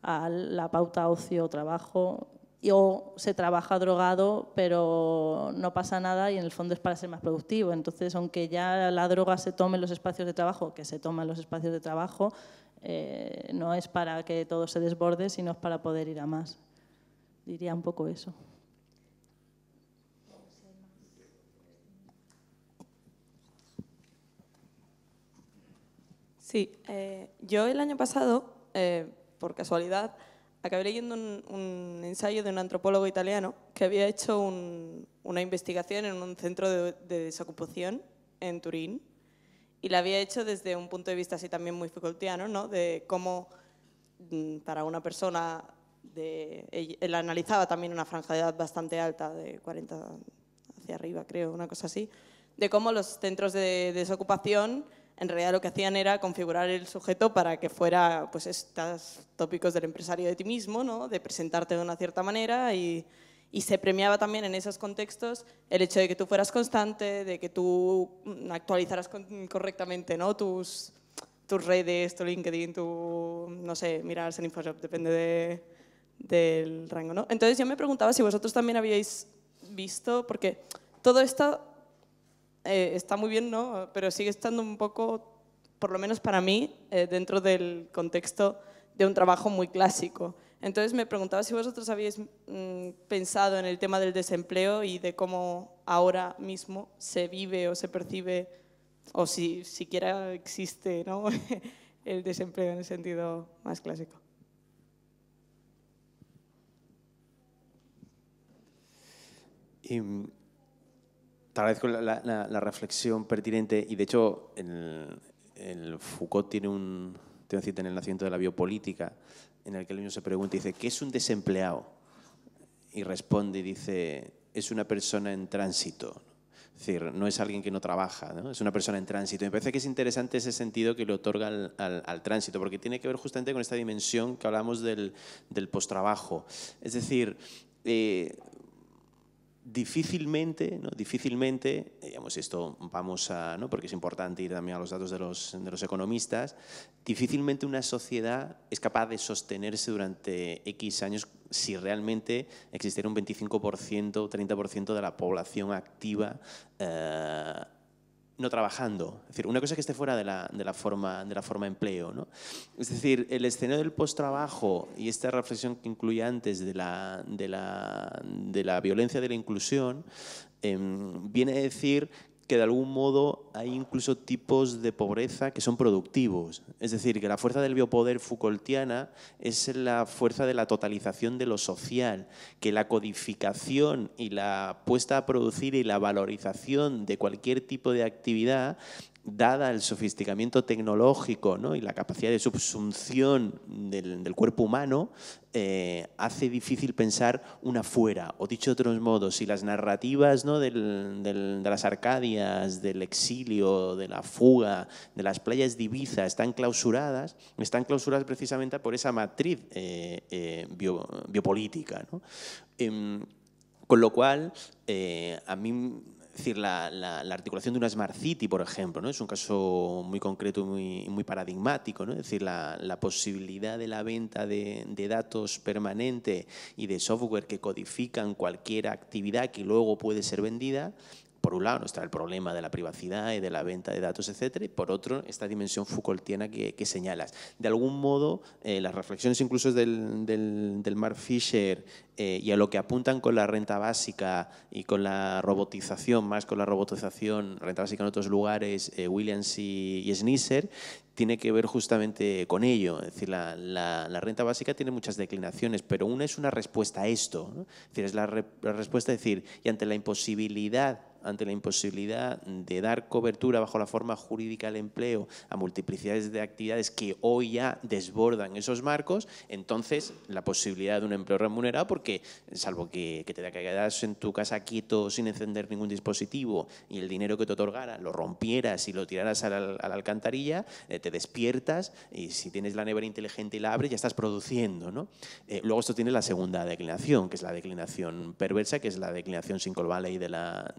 Speaker 4: a la pauta ocio-trabajo o se trabaja drogado, pero no pasa nada y en el fondo es para ser más productivo. Entonces, aunque ya la droga se tome en los espacios de trabajo, que se toma en los espacios de trabajo, eh, no es para que todo se desborde, sino es para poder ir a más. Diría un poco eso.
Speaker 6: Sí, eh, yo el año pasado eh, por casualidad, acabé leyendo un, ensayo de un antropólogo italiano que había hecho una investigación en un centro de, desocupación en Turín y la había hecho desde un punto de vista así también muy facultiano, ¿no? de cómo mm, para una persona, de, él analizaba también una franja de edad bastante alta, de 40 hacia arriba creo, una cosa así, de cómo los centros de desocupación en realidad lo que hacían era configurar el sujeto para que fuera, pues, estos tópicos del empresario de ti mismo, ¿no? de presentarte de una cierta manera y, se premiaba también en esos contextos el hecho de que tú fueras constante, de que tú actualizaras correctamente ¿no? tus, tus redes, tu LinkedIn, tu, no sé, mirar en Infoshop, depende del rango. ¿no? Entonces yo me preguntaba si vosotros también habíais visto, porque todo esto eh, está muy bien, ¿no? Pero sigue estando un poco, por lo menos para mí, eh, dentro del contexto de un trabajo muy clásico. Entonces me preguntaba si vosotros habíais mm, pensado en el tema del desempleo y de cómo ahora mismo se vive o se percibe, o si siquiera existe ¿no? el desempleo en el sentido más
Speaker 3: clásico. Em, agradezco la, reflexión pertinente y de hecho el, Foucault tiene un, tiene cita en el nacimiento de la biopolítica en el que el niño se pregunta y dice, ¿qué es un desempleado? Y responde y dice, es una persona en tránsito. Es decir, no es alguien que no trabaja, es una persona en tránsito. Me parece que es interesante ese sentido que le otorga al, tránsito, porque tiene que ver justamente con esta dimensión que hablamos del, del postrabajo. Es decir, eh, difícilmente, ¿no? difícilmente, digamos esto vamos a, ¿no? porque es importante ir también a los datos de los, economistas, difícilmente una sociedad es capaz de sostenerse durante X años si realmente existiera un 25% o 30% de la población activa eh, no trabajando. Es decir, una cosa que esté fuera de la, forma, de la forma empleo. Es decir, el escenario del post-trabajo y esta reflexión que incluye antes de la, de la, violencia de la inclusión em, viene a decir que de algún modo hay incluso tipos de pobreza que son productivos. Es decir, que la fuerza del biopoder Foucaultiana es la fuerza de la totalización de lo social, que la codificación y la puesta a producir y la valorización de cualquier tipo de actividad dada el sofisticamiento tecnológico y la capacidad de subsunción del, cuerpo humano, eh, hace difícil pensar una fuera. O dicho de otros modos, si las narrativas ¿no? de las Arcadias, del exilio, de la fuga, de las playas de Ibiza están clausuradas, están clausuradas precisamente por esa matriz eh, eh, biopolítica. Em, con lo cual, a mí es decir, la, articulación de una Smart City, por ejemplo, ¿no? es un caso muy concreto, muy, muy paradigmático. ¿no? Es decir, la, posibilidad de la venta de, de, datos permanente y de software que codifican cualquier actividad que luego puede ser vendida por un lado, está el problema de la privacidad y de la venta de datos, etcétera, y por otro, esta dimensión Foucaultiana que, señalas. De algún modo, eh, las reflexiones incluso del, Mark Fisher eh, y a lo que apuntan con la renta básica y con la robotización, más con la robotización, renta básica en otros lugares, eh, Williams y, y tiene que ver justamente con ello. Es decir, la, renta básica tiene muchas declinaciones, pero una es una respuesta a esto. Es la, la respuesta a decir, y ante la imposibilidad ante la imposibilidad de dar cobertura bajo la forma jurídica del empleo a multiplicidades de actividades que hoy ya desbordan esos marcos, entonces la posibilidad de un empleo remunerado, porque salvo que, te quedas en tu casa quieto sin encender ningún dispositivo y el dinero que te otorgara lo rompieras y lo tiraras a la, alcantarilla, eh, te despiertas y si tienes la nevera inteligente y la abres ya estás produciendo. ¿no? Eh, luego esto tiene la segunda declinación, que es la declinación perversa, que es la declinación sin colvale de la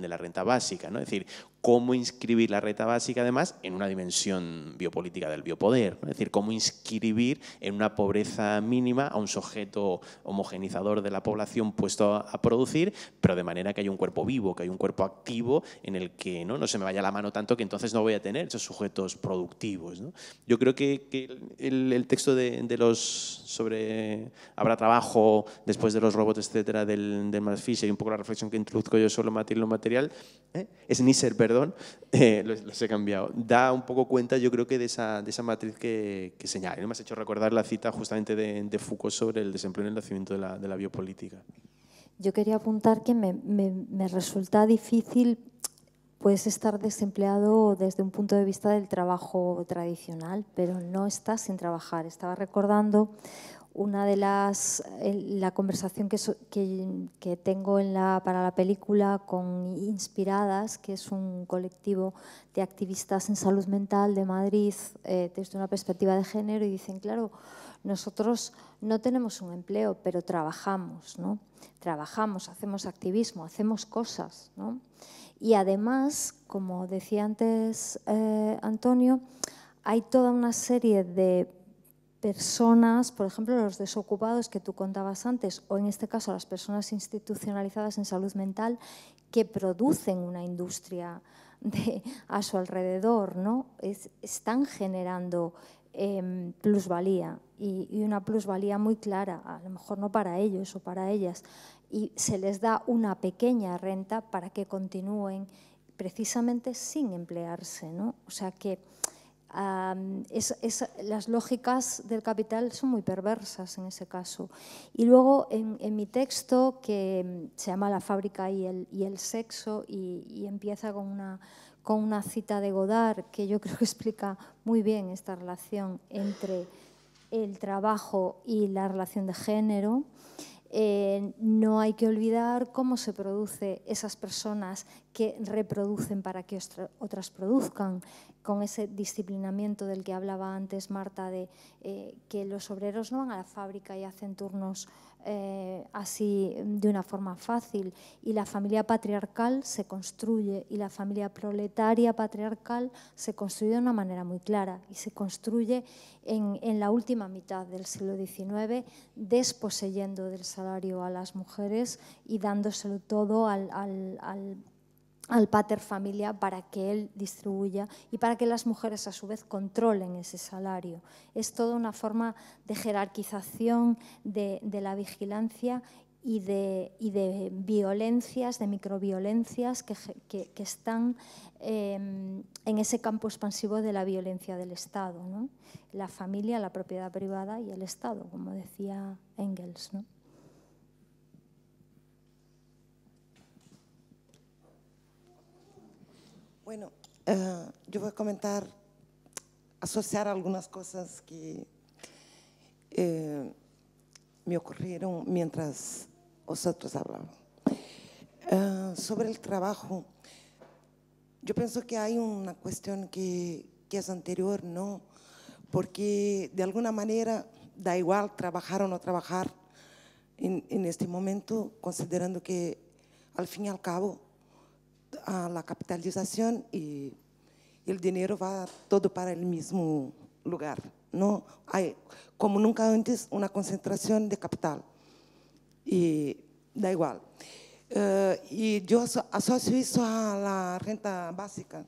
Speaker 3: de la renta básica, ¿no? es decir, cómo inscribir la renta básica además en una dimensión biopolítica del biopoder, es decir, cómo inscribir en una pobreza mínima a un sujeto homogenizador de la población puesto a, producir, pero de manera que haya un cuerpo vivo, que haya un cuerpo activo en el que ¿no? no se me vaya la mano tanto que entonces no voy a tener esos sujetos productivos. ¿no? Yo creo que, que el, texto de, de, los sobre habrá trabajo después de los robots, etcétera, del, del más y un poco la reflexión que introduzco yo sobre Matilde material, ¿eh? ser perdón, eh, los, he cambiado, da un poco cuenta yo creo que de esa, de esa matriz que, que señala. me has hecho recordar la cita justamente de, de Foucault sobre el desempleo en el nacimiento de la, de la biopolítica.
Speaker 2: Yo quería apuntar que me, me, me resulta difícil puedes estar desempleado desde un punto de vista del trabajo tradicional, pero no estás sin trabajar. Estaba recordando una de las la conversación que, que, tengo para la película con Inspiradas, que es un colectivo de activistas en salud mental de Madrid eh, desde una perspectiva de género y dicen, claro, nosotros no tenemos un empleo, pero trabajamos, ¿no? Trabajamos, hacemos activismo, hacemos cosas, ¿no? Y además, como decía antes eh, Antonio, hay toda una serie de personas, por ejemplo, los desocupados que tú contabas antes, o en este caso las personas institucionalizadas en salud mental, que producen una industria a su alrededor, ¿no? están generando em, plusvalía y, una plusvalía muy clara, a lo mejor no para ellos o para ellas, y se les da una pequeña renta para que continúen precisamente sin emplearse, O sea que las lógicas del capital son muy perversas en ese caso. Y luego en, mi texto, que mm, se llama La fábrica y el, sexo, y, empieza con una, cita de Godard que yo creo que explica muy bien esta relación entre el trabajo y la relación de género. Eh, no hay que olvidar cómo se produce esas personas que reproducen para que otras produzcan con ese disciplinamiento del que hablaba antes Marta, de eh, que los obreros no van a la fábrica y hacen turnos eh, así de una forma fácil. Y la familia patriarcal se construye y la familia proletaria patriarcal se construye de una manera muy clara y se construye en, la última mitad del siglo XIX, desposeyendo del salario a las mujeres y dándoselo todo al al pater familia para que él distribuya y para que las mujeres a su vez controlen ese salario. Es toda una forma de jerarquización de, la vigilancia y de, y de, violencias, de microviolencias que, que, están em, en ese campo expansivo de la violencia del Estado. ¿no? La familia, la propiedad privada y el Estado, como decía Engels. ¿no?
Speaker 7: Bueno, eh, yo voy a comentar, asociar algunas cosas que eh, me ocurrieron mientras vosotros hablaban. Eh, sobre el trabajo, yo pienso que hay una cuestión que, es anterior, ¿no? Porque de alguna manera da igual trabajar o no trabajar en este momento, considerando que al fin y al cabo a la capitalización y el dinero va todo para el mismo lugar. No hay, como nunca antes, una concentración de capital. Y da igual. Eh, y yo asocio eso a la renta básica,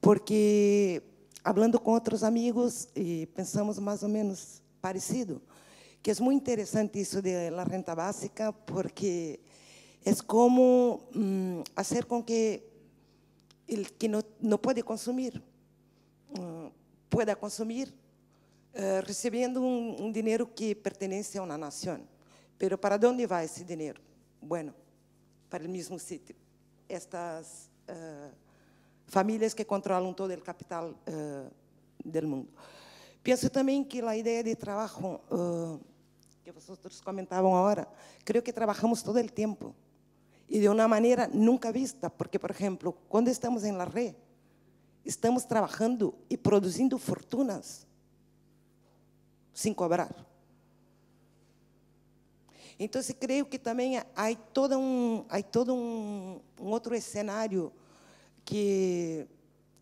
Speaker 7: porque hablando con otros amigos y pensamos más o menos parecido, que es muy interesante eso de la renta básica, porque es como mm, hacer con que el que no, puede consumir mm, pueda consumir eh, recibiendo un, dinero que pertenece a una nación. Pero ¿para dónde va ese dinero? Bueno, para el mismo sitio. Estas eh, familias que controlan todo el capital eh, del mundo. Pienso también que la idea de trabajo que vosotros comentaban ahora, creo que trabajamos todo el tiempo e de uma maneira nunca vista, porque por exemplo quando estamos em la red, estamos trabalhando e produzindo fortunas sem cobrar. Então, eu creio que também há todo um, há todo um, um outro cenário que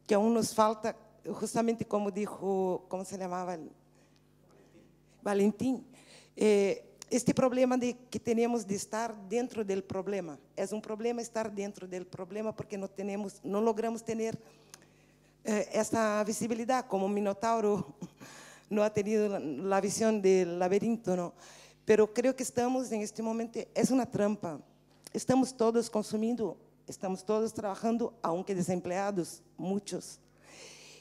Speaker 7: que aún nos falta, justamente como dijo, como se chamava Valentim, Valentim eh, este problema de que tenemos de estar dentro del problema. Es un problema estar dentro del problema porque no tenemos, no logramos tener eh, esta visibilidad como Minotauro no ha tenido la, visión del laberinto, ¿no? Pero creo que estamos en este momento es una trampa. Estamos todos consumiendo, estamos todos trabajando, aunque desempleados, muchos.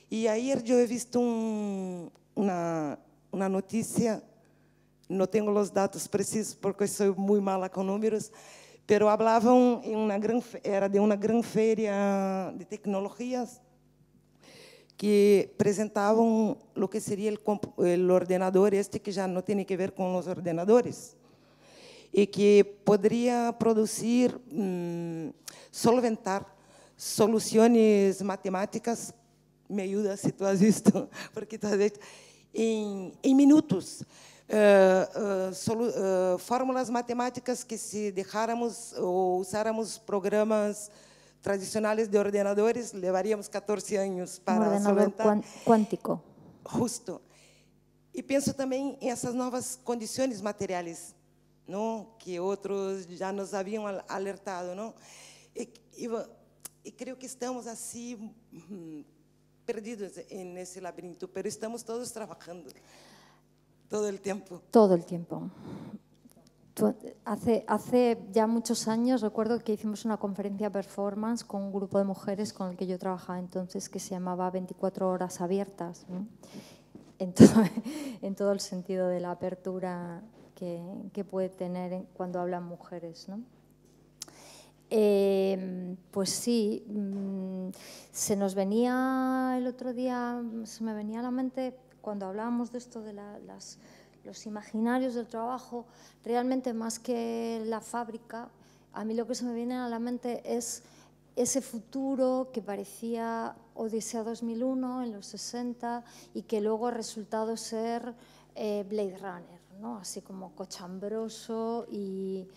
Speaker 7: Y ayer yo he visto una, una noticia não tenho os dados precisos porque sou muito mala com números, pero hablavam em uma gran, era de uma grande feira de tecnologias que apresentavam o que seria o ordenador este que já não tem que ver com os ordenadores e que poderia produzir hum, solventar soluções matemáticas me ajuda se tu has visto porque tu has visto, em, em minutos uh, uh, fórmulas matemáticas que, se deixáramos ou usáramos programas tradicionais de ordenadores, levaríamos 14 anos para um solventar. quântico. Justo. E penso também em essas novas condições materiais, não? que outros já nos haviam alertado. Não? E, e, e creio que estamos assim hum, perdidos nesse labirinto, mas estamos todos trabalhando. Todo el tiempo.
Speaker 2: Todo el tiempo. Hace, hace ya muchos años recuerdo que hicimos una conferencia performance con un grupo de mujeres con el que yo trabajaba entonces que se llamaba 24 horas abiertas, en, todo, el sentido de la apertura que, puede tener cuando hablan mujeres. Eh, pues sí, mm, se nos venía el otro día, se me venía a la mente cuando hablábamos de esto de los imaginarios del trabajo, realmente más que la fábrica, a mí lo que se me viene a la mente es ese futuro que parecía Odisea 2001 en los 60 y que luego ha resultado ser eh, Blade Runner, así como cochambroso y,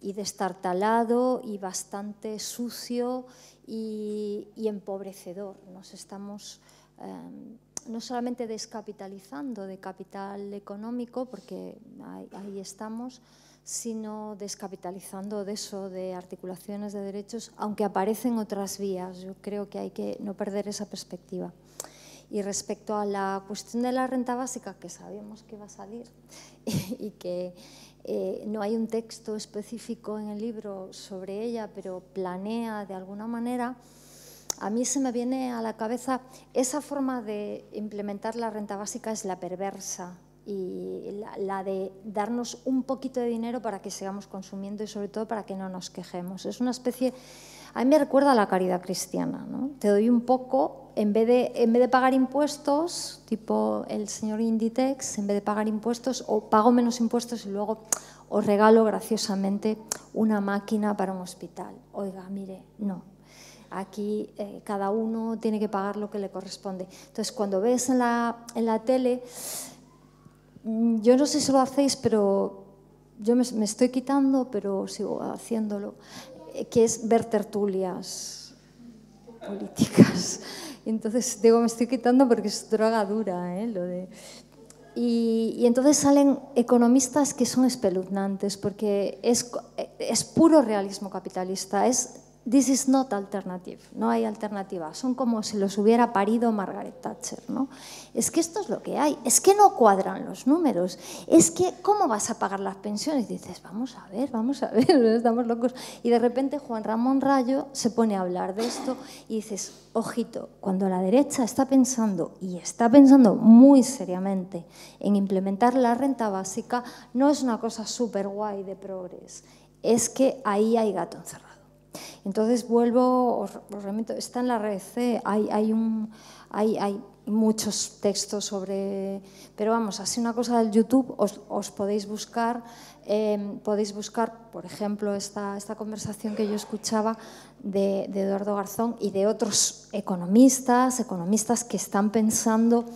Speaker 2: destartalado y bastante sucio y, empobrecedor. Nos estamos em, no solamente descapitalizando de capital económico, porque ahí, estamos, sino descapitalizando de eso, de articulaciones de derechos, aunque aparecen otras vías. Yo creo que hay que no perder esa perspectiva. Y respecto a la cuestión de la renta básica, que sabemos que va a salir y que eh, no hay un texto específico en el libro sobre ella, pero planea de alguna manera a mí se me viene a la cabeza esa forma de implementar la renta básica es la perversa y la, de darnos un poquito de dinero para que sigamos consumiendo y sobre todo para que no nos quejemos. Es una especie, a mí me recuerda la caridad cristiana, ¿no? Te doy un poco, en vez, de, en vez de pagar impuestos, tipo el señor Inditex, en vez de pagar impuestos, o pago menos impuestos y luego os regalo graciosamente una máquina para un hospital. Oiga, mire, no, Aquí eh, cada uno tiene que pagar lo que le corresponde. Entonces, cuando ves en la, en la tele, mm, yo no sé si lo hacéis, pero yo me, estoy quitando, pero sigo haciéndolo, eh, que es ver tertulias políticas. Entonces, digo, me estoy quitando porque es droga dura, ¿eh? Lo de... Y, y, entonces salen economistas que son espeluznantes, porque es, eh, es puro realismo capitalista, es this is not alternative, no hay alternativa, son como si los hubiera parido Margaret Thatcher. ¿no? Es que esto es lo que hay, es que no cuadran los números, es que ¿cómo vas a pagar las pensiones? dices, vamos a ver, vamos a ver, estamos locos. Y de repente Juan Ramón Rayo se pone a hablar de esto y dices, ojito, cuando la derecha está pensando, y está pensando muy seriamente, en implementar la renta básica, no es una cosa súper guay de progres, es que ahí hay gato encerrado. Entonces vuelvo, remito, está en la red hay, muchos textos sobre... Pero vamos, así una cosa del YouTube, os, podéis buscar, eh, podéis buscar, por ejemplo, esta, conversación que yo escuchaba de, de Eduardo Garzón y de otros economistas, economistas que están pensando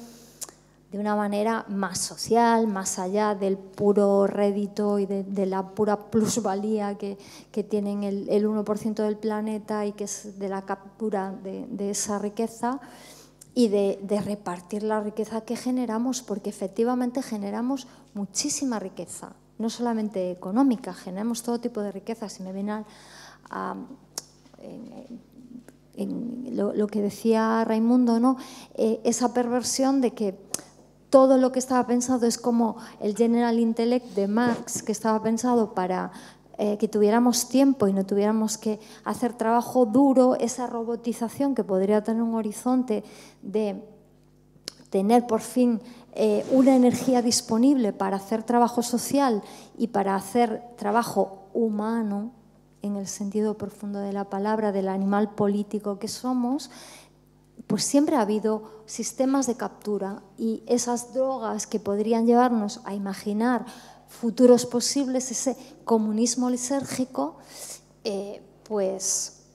Speaker 2: de una manera más social, más allá del puro rédito y de, la pura plusvalía que, que tienen el, 1% del planeta y que es de la captura de, esa riqueza y de, repartir la riqueza que generamos, porque efectivamente generamos muchísima riqueza, no solamente económica, generamos todo tipo de riqueza. Si me viene a, lo, que decía Raimundo, ¿no? Eh, esa perversión de que todo lo que estaba pensado es como el general intellect de Marx, que estaba pensado para eh, que tuviéramos tiempo y no tuviéramos que hacer trabajo duro, esa robotización que podría tener un horizonte de tener por fin eh, una energía disponible para hacer trabajo social y para hacer trabajo humano, en el sentido profundo de la palabra, del animal político que somos, pues siempre ha habido sistemas de captura y esas drogas que podrían llevarnos a imaginar futuros posibles, ese comunismo lisérgico, eh, pues,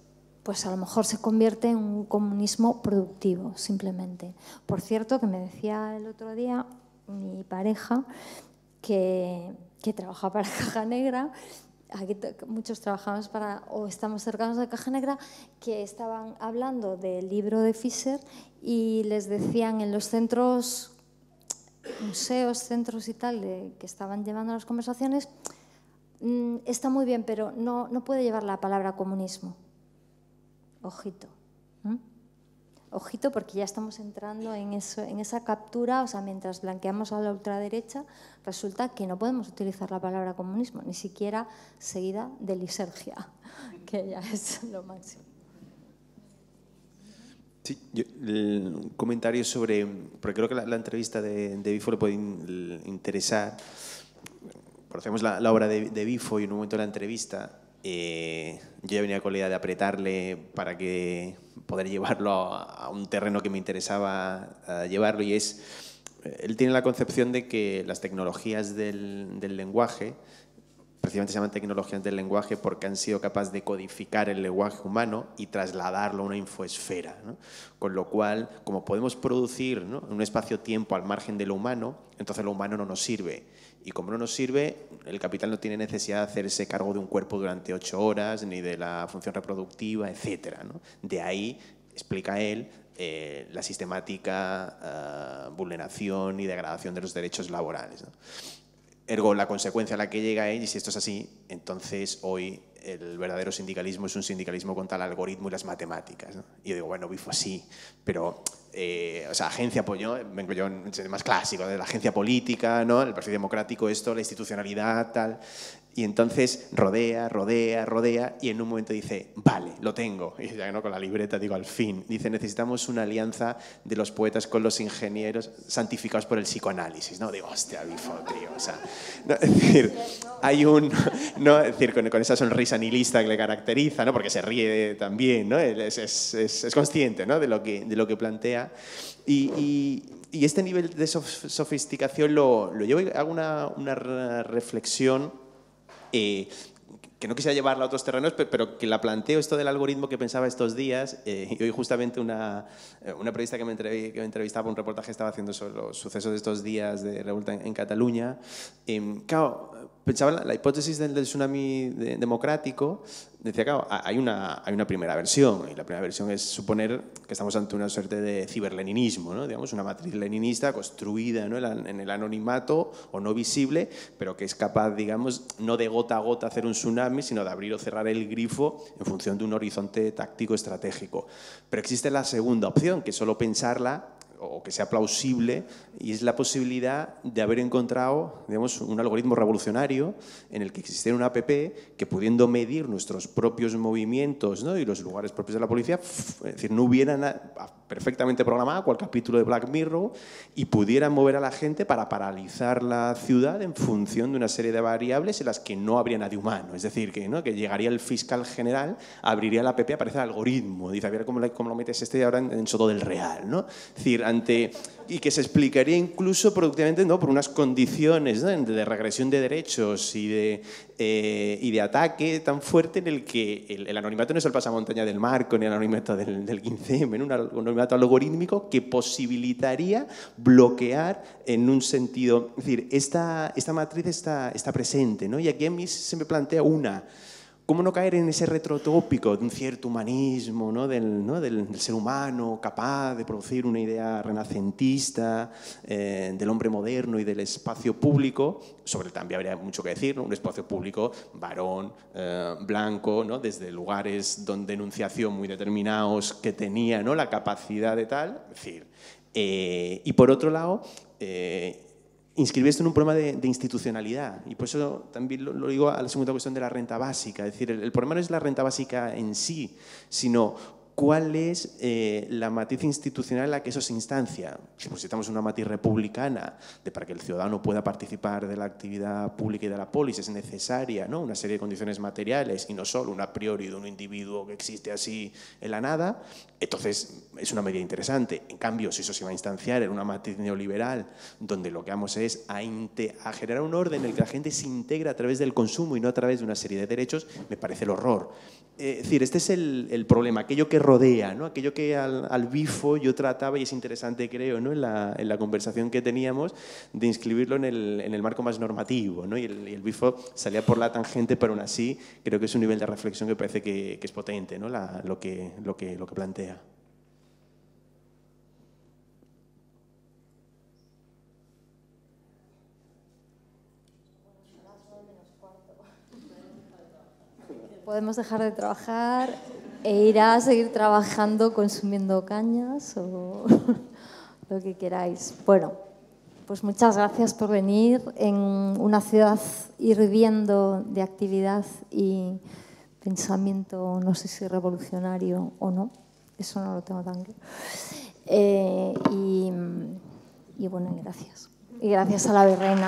Speaker 2: pues a lo mejor se convierte en un comunismo productivo, simplemente. Por cierto, que me decía el otro día mi pareja que, que trabaja para Caja Negra aquí muchos trabajamos para o estamos cercanos a Caja Negra, que estaban hablando del libro de Fisher y les decían en los centros, museos, centros y tal, de, que estaban llevando las conversaciones, mm, está muy bien, pero no, no puede llevar la palabra comunismo. Ojito ojito porque ya estamos entrando en, eso, en esa captura, o sea, mientras blanqueamos a la ultraderecha, resulta que no podemos utilizar la palabra comunismo, ni siquiera seguida de lisergia, que ya es lo máximo.
Speaker 3: Sí, comentario sobre, porque creo que la, entrevista de, Bifo le puede interesar, conocemos la, la, obra de, de Bifo y en un momento de la entrevista eh, yo ya venía con la idea de apretarle para que poder llevarlo a, un terreno que me interesaba llevarlo y es, eh, él tiene la concepción de que las tecnologías del, lenguaje, precisamente se llaman tecnologías del lenguaje porque han sido capaces de codificar el lenguaje humano y trasladarlo a una infoesfera. Con lo cual, como podemos producir un espacio-tiempo al margen de lo humano, entonces lo humano no nos sirve. Y como no nos sirve, el capital no tiene necesidad de hacerse cargo de un cuerpo durante ocho horas, ni de la función reproductiva, etc. De ahí, explica él, eh, la sistemática eh, vulneración y degradación de los derechos laborales. Ergo, la consecuencia a la que llega él, y si esto es así, entonces hoy el verdadero sindicalismo es un sindicalismo contra el algoritmo y las matemáticas. Y yo digo, bueno, Bifo así pero, eh, o sea, agencia, yo vengo yo en más clásico, de la agencia política, ¿no? el Partido democrático, esto, la institucionalidad, tal. Y entonces rodea, rodea, rodea y en un momento dice, vale, lo tengo. Y ya no con la libreta digo, al fin. Dice, necesitamos una alianza de los poetas con los ingenieros santificados por el psicoanálisis. No, digo, hostia, bifo, tío. O sea, es decir, hay un... No, decir, con, esa sonrisa nihilista que le caracteriza, ¿no? porque se ríe también, ¿no? es, es, es, consciente ¿no? de, lo que, de lo que plantea. y, y y este nivel de sofisticación lo, lo llevo, hago una, una, reflexión eh, que no quisiera llevarla a otros terrenos, pero que la planteo esto del algoritmo que pensaba estos días. Eh, y hoy justamente una, eh, una periodista que me, entrevistaba, un reportaje estaba haciendo sobre los sucesos de estos días de revuelta en, Cataluña. Em, claro, pensaba la, hipótesis del, tsunami democrático, decía, claro, hay una, hay una primera versión, y la primera versión es suponer que estamos ante una suerte de ciberleninismo, ¿no? digamos, una matriz leninista construida en el anonimato o no visible, pero que es capaz, digamos, no de gota a gota hacer un tsunami, sino de abrir o cerrar el grifo en función de un horizonte táctico estratégico. Pero existe la segunda opción, que es solo pensarla o que sea plausible, y es la posibilidad de haber encontrado digamos, un algoritmo revolucionario en el que existiera una app que pudiendo medir nuestros propios movimientos y los lugares propios de la policía, decir, no hubiera perfectamente programada, cual capítulo de Black Mirror, y pudieran mover a la gente para paralizar la ciudad en función de una serie de variables en las que no habría nadie humano. Es decir, que, ¿no? que llegaría el fiscal general, abriría la PP, aparece el algoritmo, dice, a ver cómo, lo metes este ahora en, todo del Real. ¿no? Es decir, ante y que se explicaría incluso productivamente ¿no? por unas condiciones de regresión de derechos y de, eh, y de ataque tan fuerte en el que el, anonimato no es el pasamontaña del marco ni el anonimato del, del 15M, en un anonimato algorítmico que posibilitaría bloquear en un sentido. Es decir, esta, esta matriz está, está presente ¿no? y aquí a mí se me plantea una. ¿Cómo no caer en ese retrotópico de un cierto humanismo, ¿no? Del, ser humano capaz de producir una idea renacentista, eh, del hombre moderno y del espacio público? Sobre el también habría mucho que decir, ¿no? un espacio público varón, eh, blanco, ¿no? desde lugares donde enunciación muy determinados que tenía ¿no? la capacidad de tal. decir, eh, y por otro lado, esto en un problema de, institucionalidad. Y por eso también lo, digo a la segunda cuestión de la renta básica. Es decir, el, el, problema no es la renta básica en sí, sino ¿Cuál es eh, la matriz institucional a que eso se instancia? Si necesitamos una matriz republicana de para que el ciudadano pueda participar de la actividad pública y de la polis, es necesaria ¿no? una serie de condiciones materiales y no solo una priori de un individuo que existe así en la nada, entonces es una medida interesante. En cambio, si eso se va a instanciar en una matriz neoliberal, donde lo que vamos es a, a generar un orden en el que la gente se integra a través del consumo y no a través de una serie de derechos, me parece el horror. es decir, este es el problema, aquello que rodea, ¿no? aquello que al, bifo yo trataba, y es interesante creo, en, la, conversación que teníamos, de inscribirlo en el, marco más normativo. Y, el, bifo salía por la tangente, pero aún así creo que es un nivel de reflexión que parece que, es potente ¿no? lo, que, lo, que, lo que plantea.
Speaker 2: podemos dejar de trabajar, ¿E irá a seguir trabajando consumiendo cañas o lo que queráis? Bueno, pues muchas gracias por venir en una ciudad hirviendo de actividad y pensamiento, no sé si revolucionario o no, eso no lo tengo tan claro. Eh, y, bueno, gracias. Y gracias a la virreina.